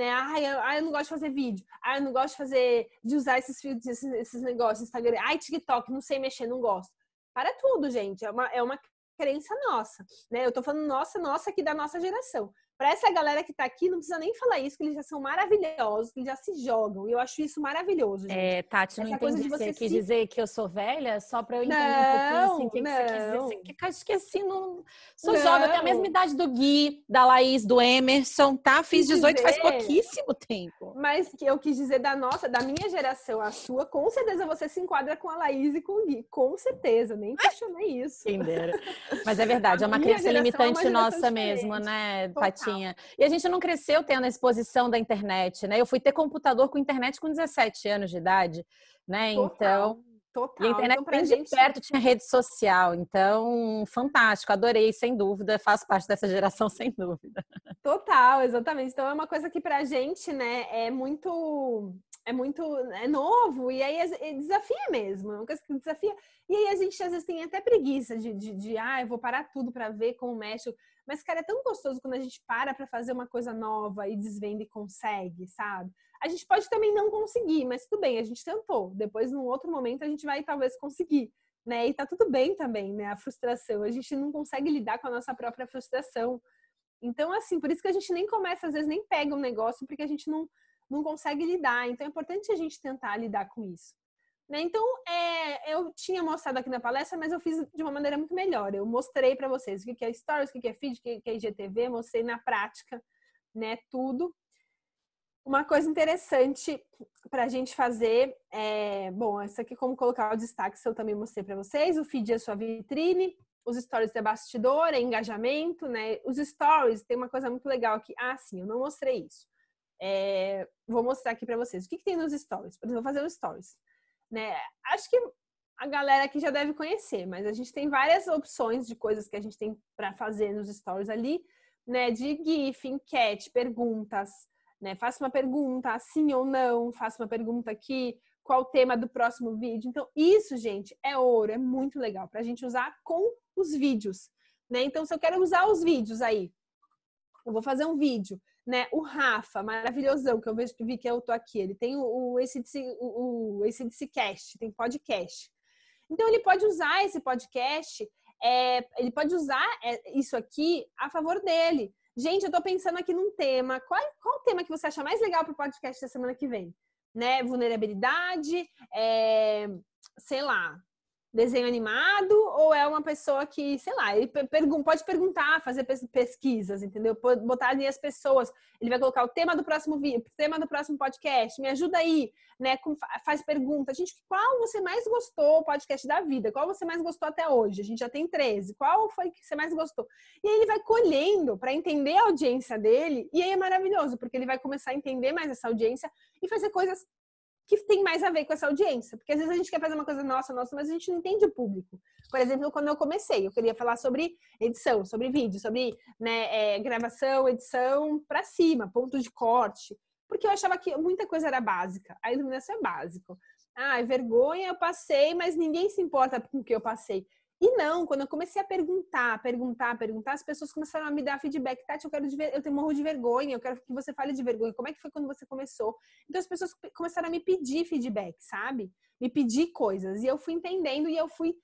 né? Ah, eu, ah, eu não gosto de fazer vídeo, Ah, eu não gosto de fazer de usar esses filtros, esses, esses negócios, Instagram, ai TikTok, não sei mexer, não gosto. Para tudo, gente, é uma, é uma crença nossa, né? Eu tô falando nossa, nossa aqui da nossa geração para essa galera que está aqui, não precisa nem falar isso, que eles já são maravilhosos, que eles já se jogam. E eu acho isso maravilhoso, gente. É, Tati, não entendi. Coisa de você se... quis dizer que eu sou velha só para eu entender não, um pouquinho assim, o que, você quis dizer. Você assim, que, esqueci, não... Sou não. jovem, eu tenho a mesma idade do Gui, da Laís, do Emerson, tá? Fiz 18 faz pouquíssimo tempo. Mas que eu quis dizer da nossa, da minha geração, a sua, com certeza você se enquadra com a Laís e com o Gui. Com certeza, nem questionei isso. Entenderam. *laughs* Mas é verdade, a é uma crença limitante é uma nossa diferente. mesmo, né, Tati? tinha. E a gente não cresceu tendo a exposição da internet, né? Eu fui ter computador com internet com 17 anos de idade, né? Total. Então, Total. E a internet então, bem gente... de perto tinha rede social, então fantástico, adorei, sem dúvida, faço parte dessa geração *laughs* sem dúvida. Total, exatamente. Então é uma coisa que pra gente, né, é muito é muito é novo e aí é, desafia mesmo, é uma coisa que desafia. E aí a gente às vezes tem até preguiça de, de, de ah, eu vou parar tudo para ver como mexe mas, cara, é tão gostoso quando a gente para para fazer uma coisa nova e desvenda e consegue, sabe? A gente pode também não conseguir, mas tudo bem, a gente tentou. Depois, num outro momento, a gente vai talvez conseguir. Né? E tá tudo bem também, né? A frustração. A gente não consegue lidar com a nossa própria frustração. Então, assim, por isso que a gente nem começa, às vezes nem pega um negócio, porque a gente não, não consegue lidar. Então, é importante a gente tentar lidar com isso. Né? Então, é, eu tinha mostrado aqui na palestra, mas eu fiz de uma maneira muito melhor. Eu mostrei para vocês o que é Stories, o que é Feed, o que é IGTV, mostrei na prática né, tudo. Uma coisa interessante para a gente fazer é, bom, essa aqui como colocar o destaque, eu também mostrei para vocês. O feed é sua vitrine, os stories é bastidor, é engajamento, né? Os stories tem uma coisa muito legal aqui. Ah, sim, eu não mostrei isso. É, vou mostrar aqui para vocês. O que, que tem nos stories? Por exemplo, vou fazer os stories né? Acho que a galera aqui já deve conhecer, mas a gente tem várias opções de coisas que a gente tem para fazer nos stories ali, né? De GIF, enquete, perguntas, né? Faça uma pergunta, sim ou não, faça uma pergunta aqui, qual o tema do próximo vídeo. Então, isso, gente, é ouro, é muito legal para a gente usar com os vídeos, né? Então, se eu quero usar os vídeos aí, eu vou fazer um vídeo né? O Rafa, maravilhosão, que eu vejo, vi que eu tô aqui. Ele tem o, o, ACDC, o, o Cast, tem podcast. Então, ele pode usar esse podcast, é, ele pode usar é, isso aqui a favor dele. Gente, eu tô pensando aqui num tema. Qual, qual o tema que você acha mais legal pro podcast da semana que vem? Né? Vulnerabilidade, é, sei lá, desenho animado ou é uma pessoa que, sei lá, ele pergun pode perguntar, fazer pesquisas, entendeu? botar ali as pessoas, ele vai colocar o tema do próximo vídeo, tema do próximo podcast, me ajuda aí, né? Com, faz pergunta, gente, qual você mais gostou podcast da vida? Qual você mais gostou até hoje? A gente já tem 13. Qual foi que você mais gostou? E aí ele vai colhendo para entender a audiência dele, e aí é maravilhoso, porque ele vai começar a entender mais essa audiência e fazer coisas que tem mais a ver com essa audiência. Porque às vezes a gente quer fazer uma coisa nossa, nossa, mas a gente não entende o público. Por exemplo, quando eu comecei, eu queria falar sobre edição, sobre vídeo, sobre né, é, gravação, edição para cima, ponto de corte. Porque eu achava que muita coisa era básica. A iluminação é básico. Ah, vergonha eu passei, mas ninguém se importa com o que eu passei. E não, quando eu comecei a perguntar, perguntar, perguntar, as pessoas começaram a me dar feedback. Tati, eu quero eu tenho morro de vergonha, eu quero que você fale de vergonha. Como é que foi quando você começou? Então as pessoas começaram a me pedir feedback, sabe? Me pedir coisas. E eu fui entendendo e eu fui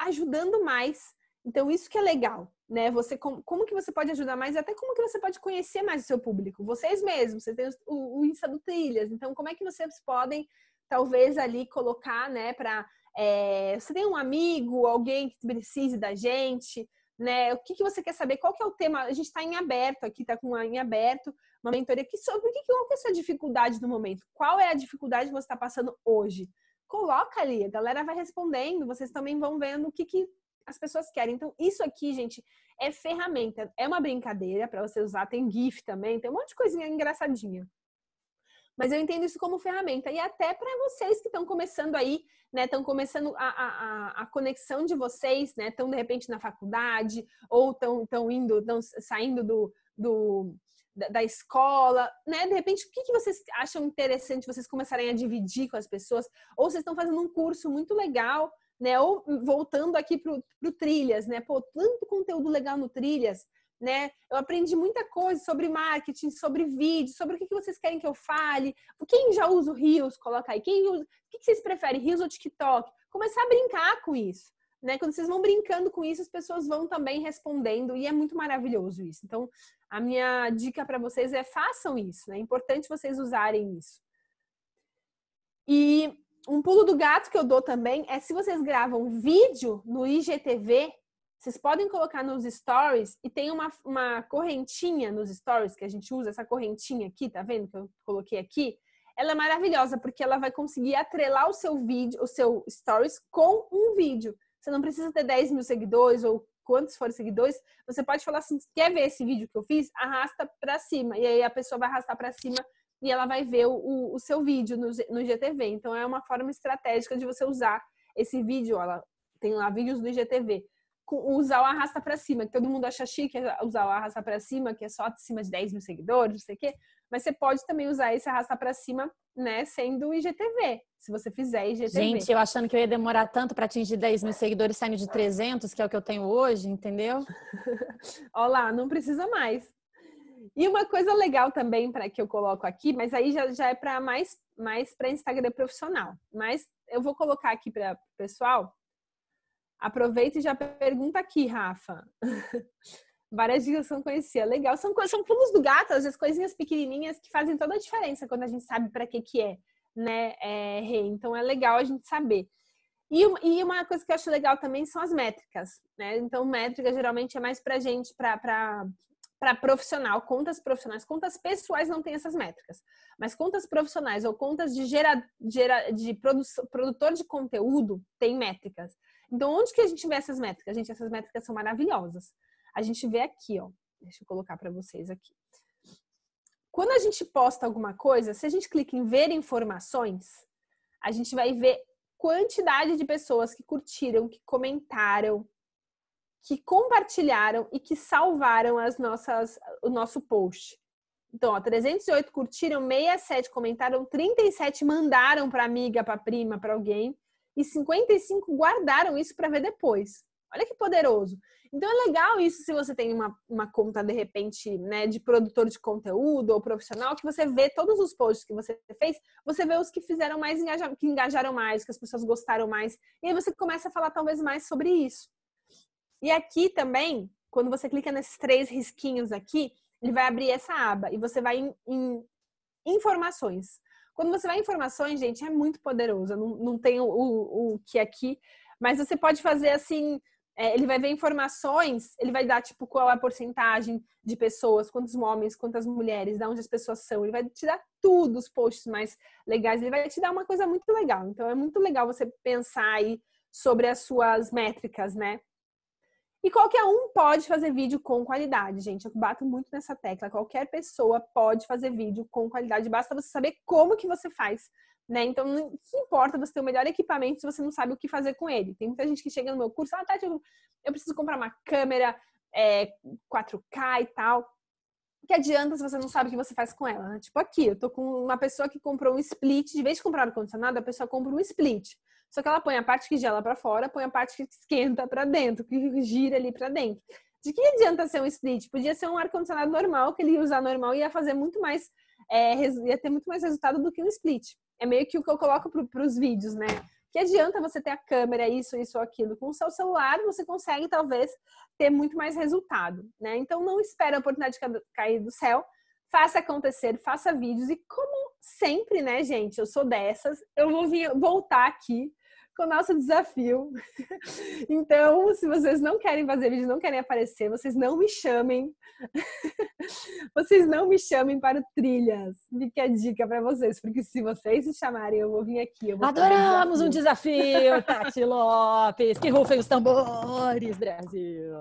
ajudando mais. Então isso que é legal, né? Você como, como que você pode ajudar mais e até como que você pode conhecer mais o seu público, vocês mesmos. Você tem o, o Insta do Trilhas. Então como é que vocês podem talvez ali colocar, né, para é, você tem um amigo, alguém que precise da gente? Né? O que, que você quer saber? Qual que é o tema? A gente está em aberto aqui, está com uma em aberto, uma mentoria que sobre o que, qual que é a sua dificuldade no momento? Qual é a dificuldade que você está passando hoje? Coloca ali, a galera vai respondendo, vocês também vão vendo o que, que as pessoas querem. Então, isso aqui, gente, é ferramenta, é uma brincadeira para você usar, tem GIF também, tem um monte de coisinha engraçadinha. Mas eu entendo isso como ferramenta. E até para vocês que estão começando aí, né? Estão começando a, a, a, conexão de vocês, né? Estão de repente na faculdade, ou estão indo, tão saindo do, do da escola, né? De repente, o que, que vocês acham interessante vocês começarem a dividir com as pessoas? Ou vocês estão fazendo um curso muito legal, né? Ou voltando aqui para o Trilhas, né? Pô, tanto conteúdo legal no Trilhas né? Eu aprendi muita coisa sobre marketing, sobre vídeo, sobre o que vocês querem que eu fale. Quem já usa o Reels, coloca aí. Quem usa, o que vocês preferem, Reels ou TikTok? Começar a brincar com isso. Né? Quando vocês vão brincando com isso, as pessoas vão também respondendo e é muito maravilhoso isso. Então, a minha dica para vocês é façam isso, né? É importante vocês usarem isso. E um pulo do gato que eu dou também é se vocês gravam vídeo no IGTV, vocês podem colocar nos stories e tem uma, uma correntinha nos stories que a gente usa, essa correntinha aqui, tá vendo que eu coloquei aqui? Ela é maravilhosa porque ela vai conseguir atrelar o seu vídeo, o seu stories com um vídeo. Você não precisa ter 10 mil seguidores ou quantos forem seguidores. Você pode falar assim: quer ver esse vídeo que eu fiz? Arrasta para cima. E aí a pessoa vai arrastar para cima e ela vai ver o, o seu vídeo no, no GTV. Então é uma forma estratégica de você usar esse vídeo. Ela tem lá vídeos do IGTV usar o arrasta para cima, que todo mundo acha chique usar o arrasta para cima, que é só acima de 10 mil seguidores, não sei o quê. Mas você pode também usar esse arrasta para cima, né, sendo IGTV, se você fizer IGTV. Gente, eu achando que eu ia demorar tanto para atingir 10 mil seguidores saindo de 300, que é o que eu tenho hoje, entendeu? *laughs* Olha lá, não precisa mais. E uma coisa legal também para que eu coloco aqui, mas aí já, já é para mais, mais para Instagram profissional. Mas eu vou colocar aqui para pessoal Aproveita e já pergunta aqui, Rafa. *laughs* Várias dicas que eu não conhecia. Legal. São, são pulos do gato, às vezes coisinhas pequenininhas que fazem toda a diferença quando a gente sabe para que que é, né, é, Então é legal a gente saber. E, e, uma coisa que eu acho legal também são as métricas, né? Então métrica geralmente é mais pra gente, pra, pra, para profissional, contas profissionais, contas pessoais não tem essas métricas, mas contas profissionais ou contas de, gera, gera, de produ, produtor de conteúdo tem métricas. Então, onde que a gente vê essas métricas? Gente, essas métricas são maravilhosas. A gente vê aqui, ó. Deixa eu colocar para vocês aqui. Quando a gente posta alguma coisa, se a gente clica em ver informações, a gente vai ver quantidade de pessoas que curtiram, que comentaram, que compartilharam e que salvaram as nossas, o nosso post. Então, ó, 308 curtiram, 67 comentaram, 37 mandaram para amiga, para prima, para alguém e 55 guardaram isso para ver depois. Olha que poderoso. Então é legal isso se você tem uma, uma conta, de repente, né, de produtor de conteúdo ou profissional, que você vê todos os posts que você fez, você vê os que fizeram mais, que engajaram mais, que as pessoas gostaram mais, e aí você começa a falar talvez mais sobre isso. E aqui também, quando você clica nesses três risquinhos aqui, ele vai abrir essa aba e você vai em, em informações. Quando você vai em formações, gente, é muito poderoso. Eu não, não tem o, o, o que aqui, mas você pode fazer assim. É, ele vai ver informações, ele vai dar tipo qual é a porcentagem de pessoas, quantos homens, quantas mulheres, de onde as pessoas são. Ele vai te dar tudo, os posts mais legais. Ele vai te dar uma coisa muito legal. Então é muito legal você pensar aí sobre as suas métricas, né? E qualquer um pode fazer vídeo com qualidade, gente. Eu bato muito nessa tecla. Qualquer pessoa pode fazer vídeo com qualidade, basta você saber como que você faz, né? Então, não importa você ter o melhor equipamento se você não sabe o que fazer com ele. Tem muita gente que chega no meu curso, fala, ah, Tati, eu, eu preciso comprar uma câmera é, 4K e tal. Que adianta se você não sabe o que você faz com ela? Né? Tipo aqui, eu tô com uma pessoa que comprou um split, de vez de comprar um ar-condicionado, a pessoa compra um split. Só que ela põe a parte que gela para fora, põe a parte que esquenta para dentro, que gira ali para dentro. De que adianta ser um split? Podia ser um ar-condicionado normal, que ele ia usar normal e ia fazer muito mais, é, ia ter muito mais resultado do que um split. É meio que o que eu coloco para os vídeos, né? Que adianta você ter a câmera, isso, isso, aquilo. Com o seu celular, você consegue, talvez, ter muito mais resultado, né? Então, não espere a oportunidade de cair do céu. Faça acontecer, faça vídeos. E como sempre, né, gente, eu sou dessas. Eu vou vir, voltar aqui com o nosso desafio. *laughs* Então, se vocês não querem fazer vídeo, não querem aparecer, vocês não me chamem. *laughs* Vocês não me chamem para o Trilhas. Fica a dica para vocês, porque se vocês se chamarem, eu vou vir aqui. Vou Adoramos um desafio, um desafio *laughs* Tati Lopes. Que rufem os tambores, Brasil.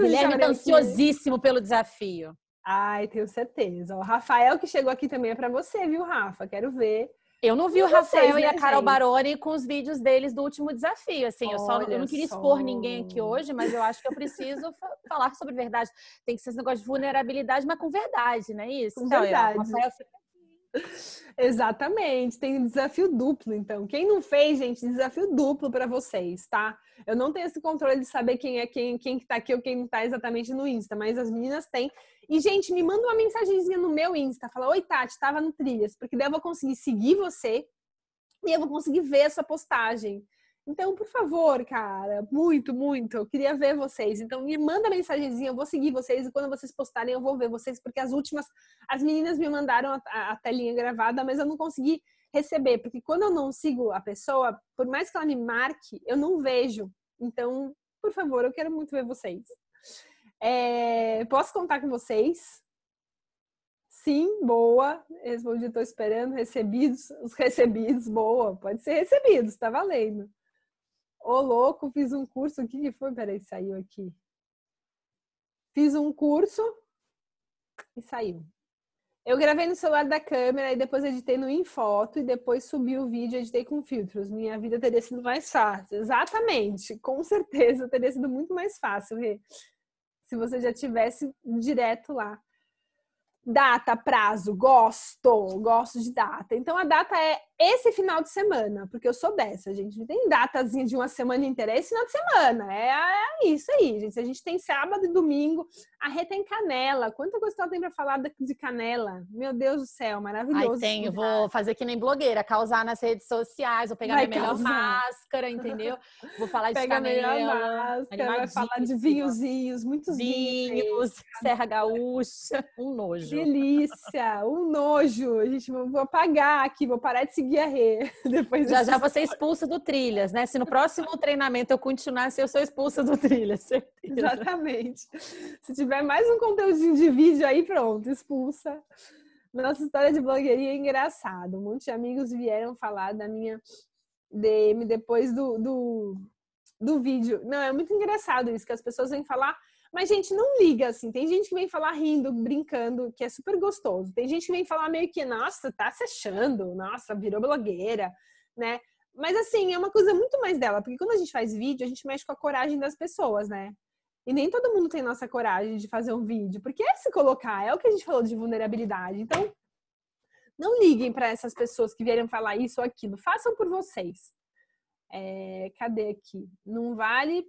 Guilherme está ansiosíssimo aqui. pelo desafio. Ai, tenho certeza. O Rafael que chegou aqui também é para você, viu, Rafa? Quero ver eu não vi e o Rafael vocês, e a né, Carol Baroni com os vídeos deles do último desafio, assim, eu só eu não queria só. expor ninguém aqui hoje, mas eu acho que eu preciso falar sobre verdade. Tem que ser esse negócio de vulnerabilidade, mas com verdade, não é isso? Com então, é, verdade. Eu, Rafael Exatamente, tem desafio duplo, então. Quem não fez, gente, desafio duplo para vocês, tá? Eu não tenho esse controle de saber quem é quem, quem que tá aqui ou quem não tá exatamente no Insta, mas as meninas têm. E, gente, me manda uma mensagenzinha no meu Insta, fala, oi, Tati, tava no Trilhas, porque daí eu vou conseguir seguir você e eu vou conseguir ver a sua postagem. Então, por favor, cara, muito, muito. Eu queria ver vocês. Então, me manda mensagenzinha, eu vou seguir vocês e quando vocês postarem eu vou ver vocês, porque as últimas, as meninas me mandaram a, a, a telinha gravada, mas eu não consegui receber, porque quando eu não sigo a pessoa, por mais que ela me marque, eu não vejo. Então, por favor, eu quero muito ver vocês. É, posso contar com vocês? Sim, boa. Respondi, estou esperando. Recebidos, os recebidos, boa. Pode ser recebidos, tá valendo. Ô, louco, fiz um curso. O que, que foi? Peraí, saiu aqui. Fiz um curso e saiu. Eu gravei no celular da câmera e depois editei no InFoto e depois subi o vídeo e editei com filtros. Minha vida teria sido mais fácil. Exatamente, com certeza teria sido muito mais fácil, Rê, se você já tivesse direto lá. Data, prazo, gosto, gosto de data. Então a data é esse final de semana, porque eu sou dessa, gente. Não tem datazinha de uma semana inteira, é esse final de semana. É, é isso aí, gente. a gente tem sábado e domingo, Arreta tá em canela. Quanta gostosa tem pra falar de canela. Meu Deus do céu, maravilhoso. Aí tem, vou fazer que nem blogueira, causar nas redes sociais, vou pegar Vai minha causar. melhor máscara, entendeu? Vou falar de Pega canela. a melhor máscara, falar de vinhozinhos, muitos vinhos. vinhos Serra Gaúcha. *laughs* Um nojo. Delícia, um nojo. gente, vou apagar aqui, vou parar de seguir a Rê. *laughs* Depois já já vou você é expulsa do Trilhas, né? Se no próximo treinamento eu continuar, se eu sou expulsa do Trilhas, certeza. Exatamente. Se tiver tiver mais um conteúdo de vídeo aí, pronto, expulsa. Nossa história de blogueirinha é engraçado. Muitos amigos vieram falar da minha DM depois do, do, do vídeo. Não, é muito engraçado isso, que as pessoas vêm falar. Mas, gente, não liga, assim. Tem gente que vem falar rindo, brincando, que é super gostoso. Tem gente que vem falar meio que, nossa, tá se achando, nossa, virou blogueira, né? Mas, assim, é uma coisa muito mais dela. Porque quando a gente faz vídeo, a gente mexe com a coragem das pessoas, né? E nem todo mundo tem nossa coragem de fazer um vídeo, porque é se colocar, é o que a gente falou de vulnerabilidade. Então, não liguem para essas pessoas que vieram falar isso ou aquilo, façam por vocês. É, cadê aqui? Não vale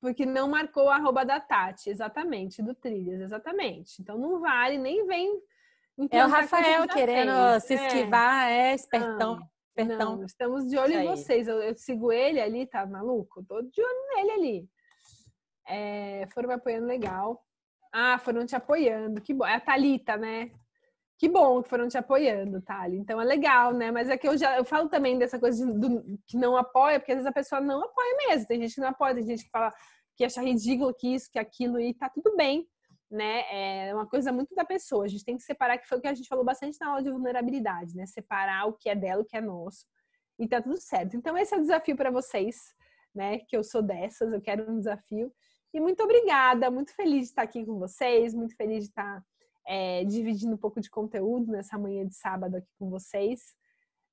porque não marcou a arroba da Tati, exatamente, do Trilhas, exatamente. Então não vale, nem vem. É o Rafael querendo fez. se é. esquivar, é, é espertão. Não, ah, espertão. Não, estamos de olho em vocês. Eu, eu, sigo ele ali, tá maluco? Tô de olho nele ali. É, foram me apoiando legal. Ah, foram te apoiando, que bom. É a Thalita, né? Que bom que foram te apoiando, Thali. Então é legal, né? Mas é que eu já eu falo também dessa coisa de, do, que não apoia, porque às vezes a pessoa não apoia mesmo. Tem gente que não apoia, tem gente que fala que acha ridículo que isso, que aquilo, e tá tudo bem, né? É uma coisa muito da pessoa. A gente tem que separar, que foi o que a gente falou bastante na aula de vulnerabilidade, né? Separar o que é dela, o que é nosso. E tá tudo certo. Então, esse é o desafio para vocês, né? Que eu sou dessas, eu quero um desafio. E muito obrigada, muito feliz de estar aqui com vocês, muito feliz de estar é, dividindo um pouco de conteúdo nessa manhã de sábado aqui com vocês.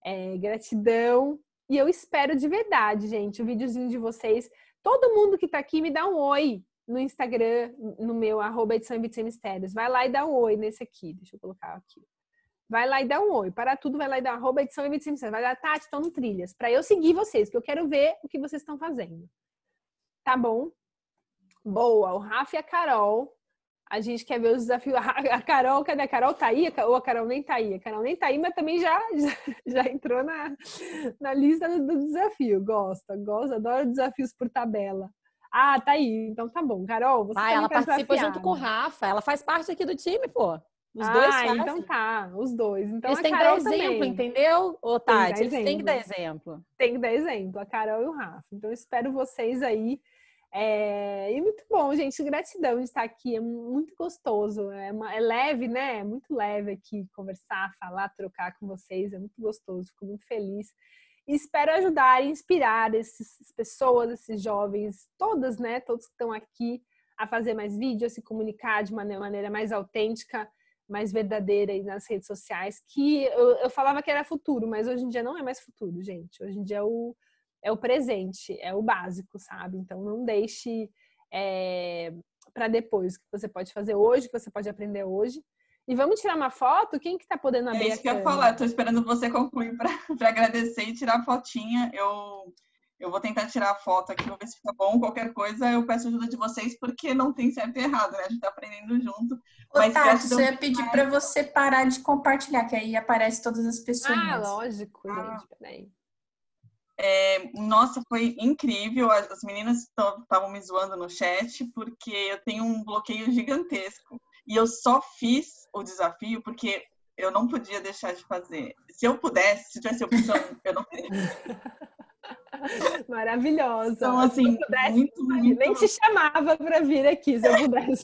É, gratidão. E eu espero de verdade, gente, o videozinho de vocês. Todo mundo que está aqui me dá um oi no Instagram, no meu arroba edição e mistérios. Vai lá e dá um oi nesse aqui. Deixa eu colocar aqui. Vai lá e dá um oi. Para tudo, vai lá e dá um arroba edição e mistérios. Vai lá, Tati, estão no trilhas. Para eu seguir vocês, que eu quero ver o que vocês estão fazendo. Tá bom? Boa, o Rafa e a Carol. A gente quer ver os desafios. A Carol, cadê a Carol? Tá aí? Ou a Carol nem tá aí? A Carol nem tá aí, mas também já, *laughs* já, já entrou na, na lista do, do desafio. Gosta, gosta, adora desafios por tabela. Ah, tá aí. Então tá bom. Carol, você ah, ela tá participa junto com o né? Rafa. Ela faz parte aqui do time, pô. Os ah, dois então fazem. então tá. Os dois. Então Eles têm que dar exemplo, também. entendeu, Ô, Tati? Tem Eles têm que dar exemplo. Tem que dar exemplo. A Carol e o Rafa. Então espero vocês aí é, e muito bom, gente. Gratidão de estar aqui. É muito gostoso. É, uma, é leve, né? É muito leve aqui conversar, falar, trocar com vocês. É muito gostoso. Fico muito feliz. E espero ajudar e inspirar essas pessoas, esses jovens, todas, né? Todos que estão aqui a fazer mais vídeos, a se comunicar de uma maneira mais autêntica, mais verdadeira aí nas redes sociais. Que eu, eu falava que era futuro, mas hoje em dia não é mais futuro, gente. Hoje em dia é o é o presente, é o básico, sabe? Então não deixe é, para depois o que você pode fazer hoje, o que você pode aprender hoje. E vamos tirar uma foto? Quem que tá podendo é abrir? É isso que eu ia falar, Estou esperando você concluir para *laughs* agradecer e tirar a fotinha. Eu, eu vou tentar tirar a foto aqui, vou ver se fica bom. Qualquer coisa, eu peço ajuda de vocês, porque não tem certo e errado, né? A gente está aprendendo junto. Ô, Mas Tati, eu ia pedir para você parar de compartilhar, que aí aparece todas as pessoas. Ah, lógico, ah. gente, peraí. É, nossa, foi incrível. As meninas estavam me zoando no chat porque eu tenho um bloqueio gigantesco. E eu só fiz o desafio porque eu não podia deixar de fazer. Se eu pudesse, se tivesse opção, *laughs* eu não teria. Maravilhosa. Então, assim, se pudesse, muito, muito... nem te chamava para vir aqui, se eu pudesse.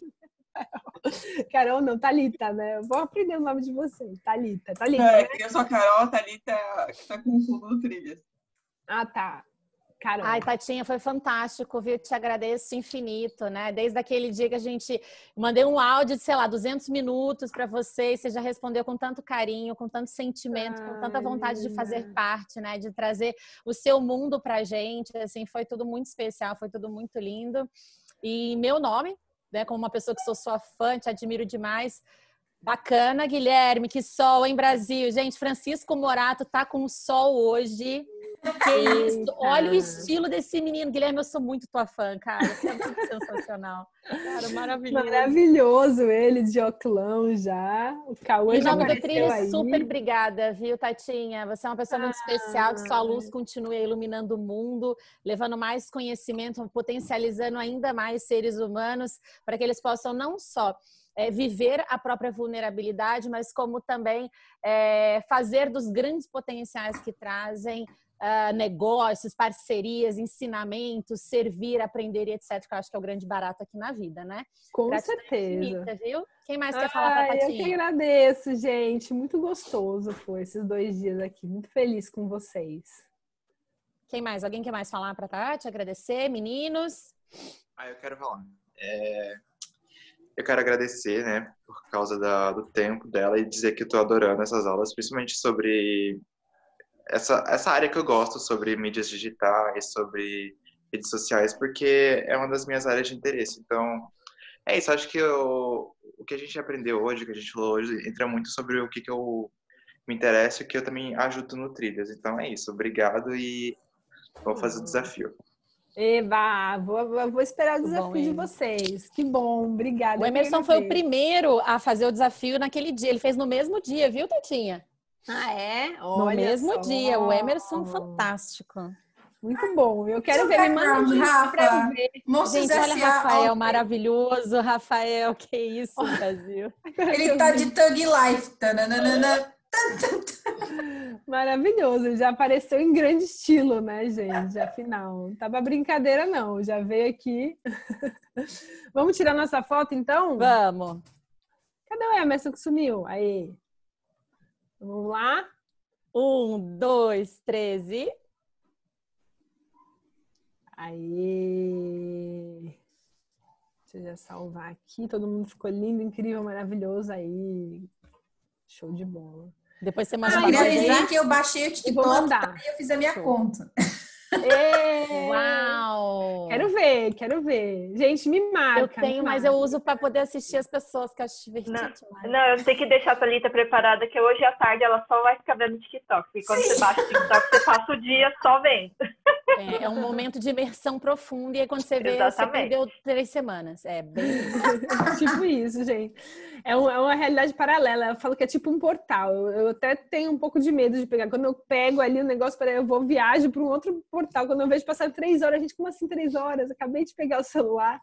*laughs* Carol não, Thalita, né? Eu vou aprender o nome de você. Thalita, Thalita. É, né? eu sou a Carol, Thalita que tá com tudo trilhas. Ah, tá. Caramba. Ai, Tatinha, foi fantástico, viu? Te agradeço infinito, né? Desde aquele dia que a gente mandei um áudio de, sei lá, 200 minutos para você e você já respondeu com tanto carinho, com tanto sentimento, Ai, com tanta vontade de fazer parte, né? De trazer o seu mundo pra gente, assim, foi tudo muito especial, foi tudo muito lindo. E meu nome, né, como uma pessoa que sou sua fã, te admiro demais. Bacana, Guilherme, que sol, em Brasil? Gente, Francisco Morato tá com sol hoje. Que isso! Olha o estilo desse menino. Guilherme, eu sou muito tua fã, cara. Você é muito *laughs* sensacional. Cara, maravilhoso. Maravilhoso ele, de Oclão já. O Cauã e já apareceu é aí. super obrigada, viu, Tatinha? Você é uma pessoa ah. muito especial, que sua ah. luz continue iluminando o mundo, levando mais conhecimento, potencializando ainda mais seres humanos, para que eles possam não só é, viver a própria vulnerabilidade, mas como também é, fazer dos grandes potenciais que trazem uh, negócios, parcerias, ensinamentos, servir, aprender e etc. Que eu acho que é o grande barato aqui na vida, né? Com Gratidão certeza. Infinita, viu? Quem mais quer ah, falar, Papatinha? Eu que agradeço, gente. Muito gostoso foi esses dois dias aqui. Muito feliz com vocês. Quem mais? Alguém quer mais falar para Tati? Agradecer, meninos? Ah, eu quero falar. É... Eu quero agradecer, né, por causa da, do tempo dela e dizer que eu tô adorando essas aulas, principalmente sobre essa, essa área que eu gosto sobre mídias digitais, sobre redes sociais, porque é uma das minhas áreas de interesse. Então, é isso. Acho que eu, o que a gente aprendeu hoje, o que a gente falou hoje, entra muito sobre o que, que eu me interessa e que eu também ajudo no Trilhas. Então, é isso. Obrigado e vou fazer o desafio. Eba, vou, vou esperar o desafio bom, de vocês. Que bom, obrigada. O Emerson foi o primeiro a fazer o desafio naquele dia. Ele fez no mesmo dia, viu, Tatinha ah, é? Olha no mesmo só. dia, o Emerson fantástico. Muito ah, bom. Eu quero então ver, me tá manda um Rafa. Monstros Gente, olha Rafael, maravilhoso. Rafael, que isso, *laughs* Brasil. Ele tá de Thug Life. Tananana. Maravilhoso, já apareceu em grande estilo, né, gente? Afinal, não tava tá brincadeira, não. Já veio aqui. *laughs* Vamos tirar nossa foto então? Vamos. Cadê o Emerson que sumiu? Aí. Vamos lá? Um, dois, treze. Aí. Deixa eu já salvar aqui. Todo mundo ficou lindo, incrível, maravilhoso aí. Show de bola. Depois você manda ah, pra gente. que eu baixei o TikTok tá? e eu fiz a minha Show. conta. É. Uau! Quero ver, quero ver. Gente, me marca. Eu tenho, mas eu uso para poder assistir as pessoas, que eu acho divertido. Não, não, eu tenho que deixar a Thalita preparada, que hoje à tarde ela só vai ficar vendo TikTok. E quando Sim. você baixa o TikTok, você passa o dia só vendo. É, é, um momento de imersão profunda e aí quando você vê, Exatamente. você perdeu três semanas. É bem... *laughs* tipo isso, gente. É, um, é, uma realidade paralela. Eu falo que é tipo um portal. Eu até tenho um pouco de medo de pegar. Quando eu pego ali o um negócio, eu vou viajo para um outro portal. Quando eu vejo passar três horas, a gente, como assim três horas? acabei de pegar o celular.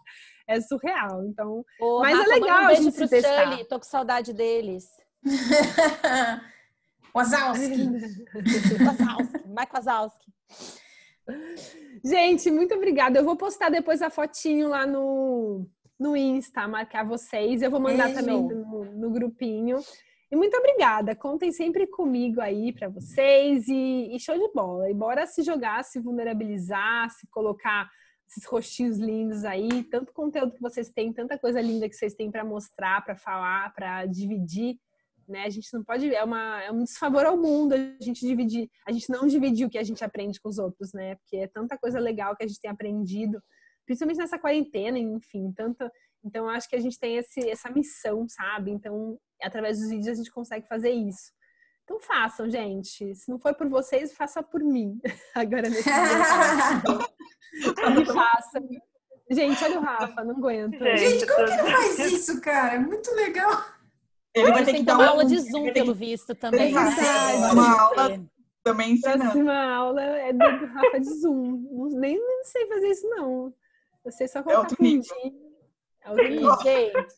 É surreal. Então, Ô, mas é Rafa, é legal um a gente se testar. Tô com saudade deles. *laughs* Wazowski. *laughs* Wazowski. Mike Wazowski. Gente, muito obrigada. Eu vou postar depois a fotinho lá no, no Insta, marcar vocês. Eu vou mandar Beijo. também no, no, grupinho. E muito obrigada. Contem sempre comigo aí para vocês. E, e show de bola. E bora se jogar, se vulnerabilizar, se colocar esses rostinhos lindos aí. Tanto conteúdo que vocês têm, tanta coisa linda que vocês têm para mostrar, para falar, para dividir né? A gente não pode é uma é um desfavor ao mundo a gente dividir, a gente não dividir o que a gente aprende com os outros, né? Porque é tanta coisa legal que a gente tem aprendido, principalmente nessa quarentena, enfim, tanto então acho que a gente tem esse, essa missão, sabe? Então, através dos vídeos a gente consegue fazer isso. Então façam, gente. Se não for por vocês, faça por mim. *laughs* Agora nesse *laughs* momento. *laughs* faça. Gente, olha o Rafa, não aguento. Gente, como que ele faz isso, cara? É muito legal. Ele vai ter que dar uma aula de Zoom, pelo visto, também. Uma aula também ensinando. Próxima aula é do Rafa de Zoom. Nem, sei fazer isso, não. Eu sei só é colocar é o nível. É gente.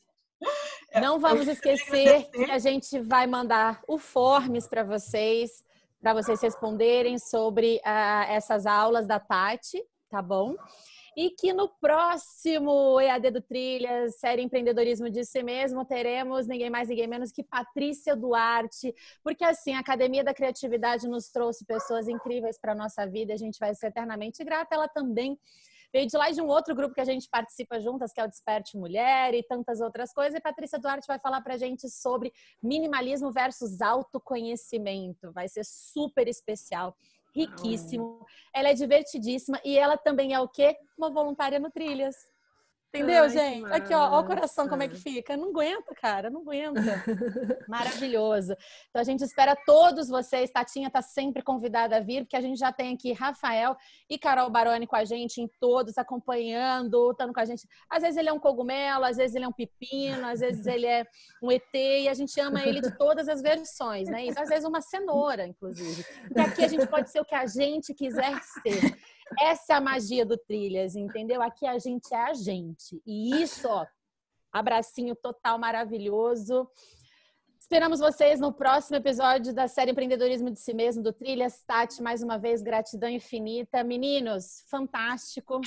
Não vamos esquecer que a gente vai mandar o Forms para vocês, para vocês responderem sobre uh, essas aulas da Tati, tá bom? E que no próximo EAD do Trilhas, série Empreendedorismo de Si Mesmo, teremos ninguém mais, ninguém menos que Patrícia Duarte, porque assim, a Academia da Criatividade nos trouxe pessoas incríveis para a nossa vida, a gente vai ser eternamente grata, ela também veio de lá de um outro grupo que a gente participa juntas, que é o Desperte Mulher e tantas outras coisas. E Patrícia Duarte vai falar para a gente sobre minimalismo versus autoconhecimento. Vai ser super especial riquíssimo. Ela é divertidíssima e ela também é o quê? Uma voluntária no Trilhas. Entendeu, Ai, gente? Aqui, ó, ó, o coração como é que fica. Não aguenta, cara, não aguenta. *laughs* Maravilhoso. Então a gente espera todos vocês. Tatinha tá sempre convidada a vir, porque a gente já tem aqui Rafael e Carol Baroni com a gente em todos, acompanhando, estando com a gente. Às vezes ele é um cogumelo, às vezes ele é um pepino, às vezes ele é um ET, e a gente ama ele de todas as versões, né? às vezes uma cenoura, inclusive. E aqui a gente pode ser o que a gente quiser ser. Essa é a magia do Trilhas, entendeu? Aqui a gente é a gente. E isso, ó, abracinho total maravilhoso. Esperamos vocês no próximo episódio da série Empreendedorismo de Si Mesmo do Trilhas. Tati, mais uma vez, gratidão infinita. Meninos, fantástico.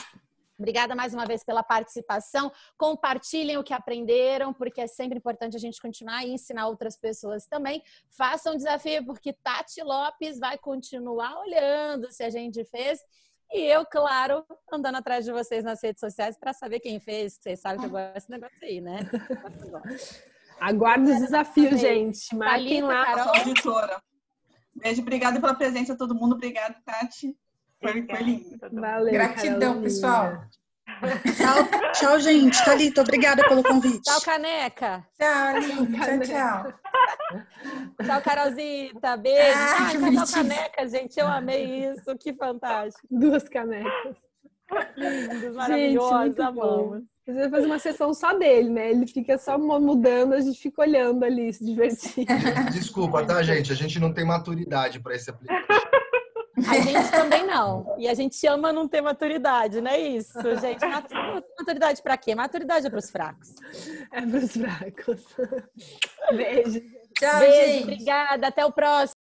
Obrigada mais uma vez pela participação. Compartilhem o que aprenderam, porque é sempre importante a gente continuar e ensinar outras pessoas também. Façam um desafio, porque Tati Lopes vai continuar olhando se a gente fez. E eu, claro, andando atrás de vocês nas redes sociais para saber quem fez. Vocês sabem que eu gosto desse negócio aí, né? *laughs* Aguardo os desafios, gente. Marquem lá. Carol. Editora. Beijo, obrigada pela presença todo mundo. Obrigada, Tati. Foi, foi lindo. Valeu, Gratidão, Carolina. pessoal. Tchau, tchau gente. Thalita, obrigada pelo convite. Tchau, Caneca. Tchau, Aline. Tchau, tchau. Tchau, Carolzita. Beijo. Ah, tchau, tchau, Caneca, gente. Eu amei isso. Que fantástico. Duas canecas. Lindos, maravilhosos, amor. Você vai fazer uma sessão só dele, né? Ele fica só mudando, a gente fica olhando ali, se divertindo. *laughs* Desculpa, tá, gente? A gente não tem maturidade para esse aplicativo. A gente também não. E a gente chama não ter maturidade, não é isso, gente? Maturidade para quê? Maturidade é para os fracos. É para os fracos. *laughs* Beijo. Tchau, Beijo, gente. Obrigada. Até o próximo.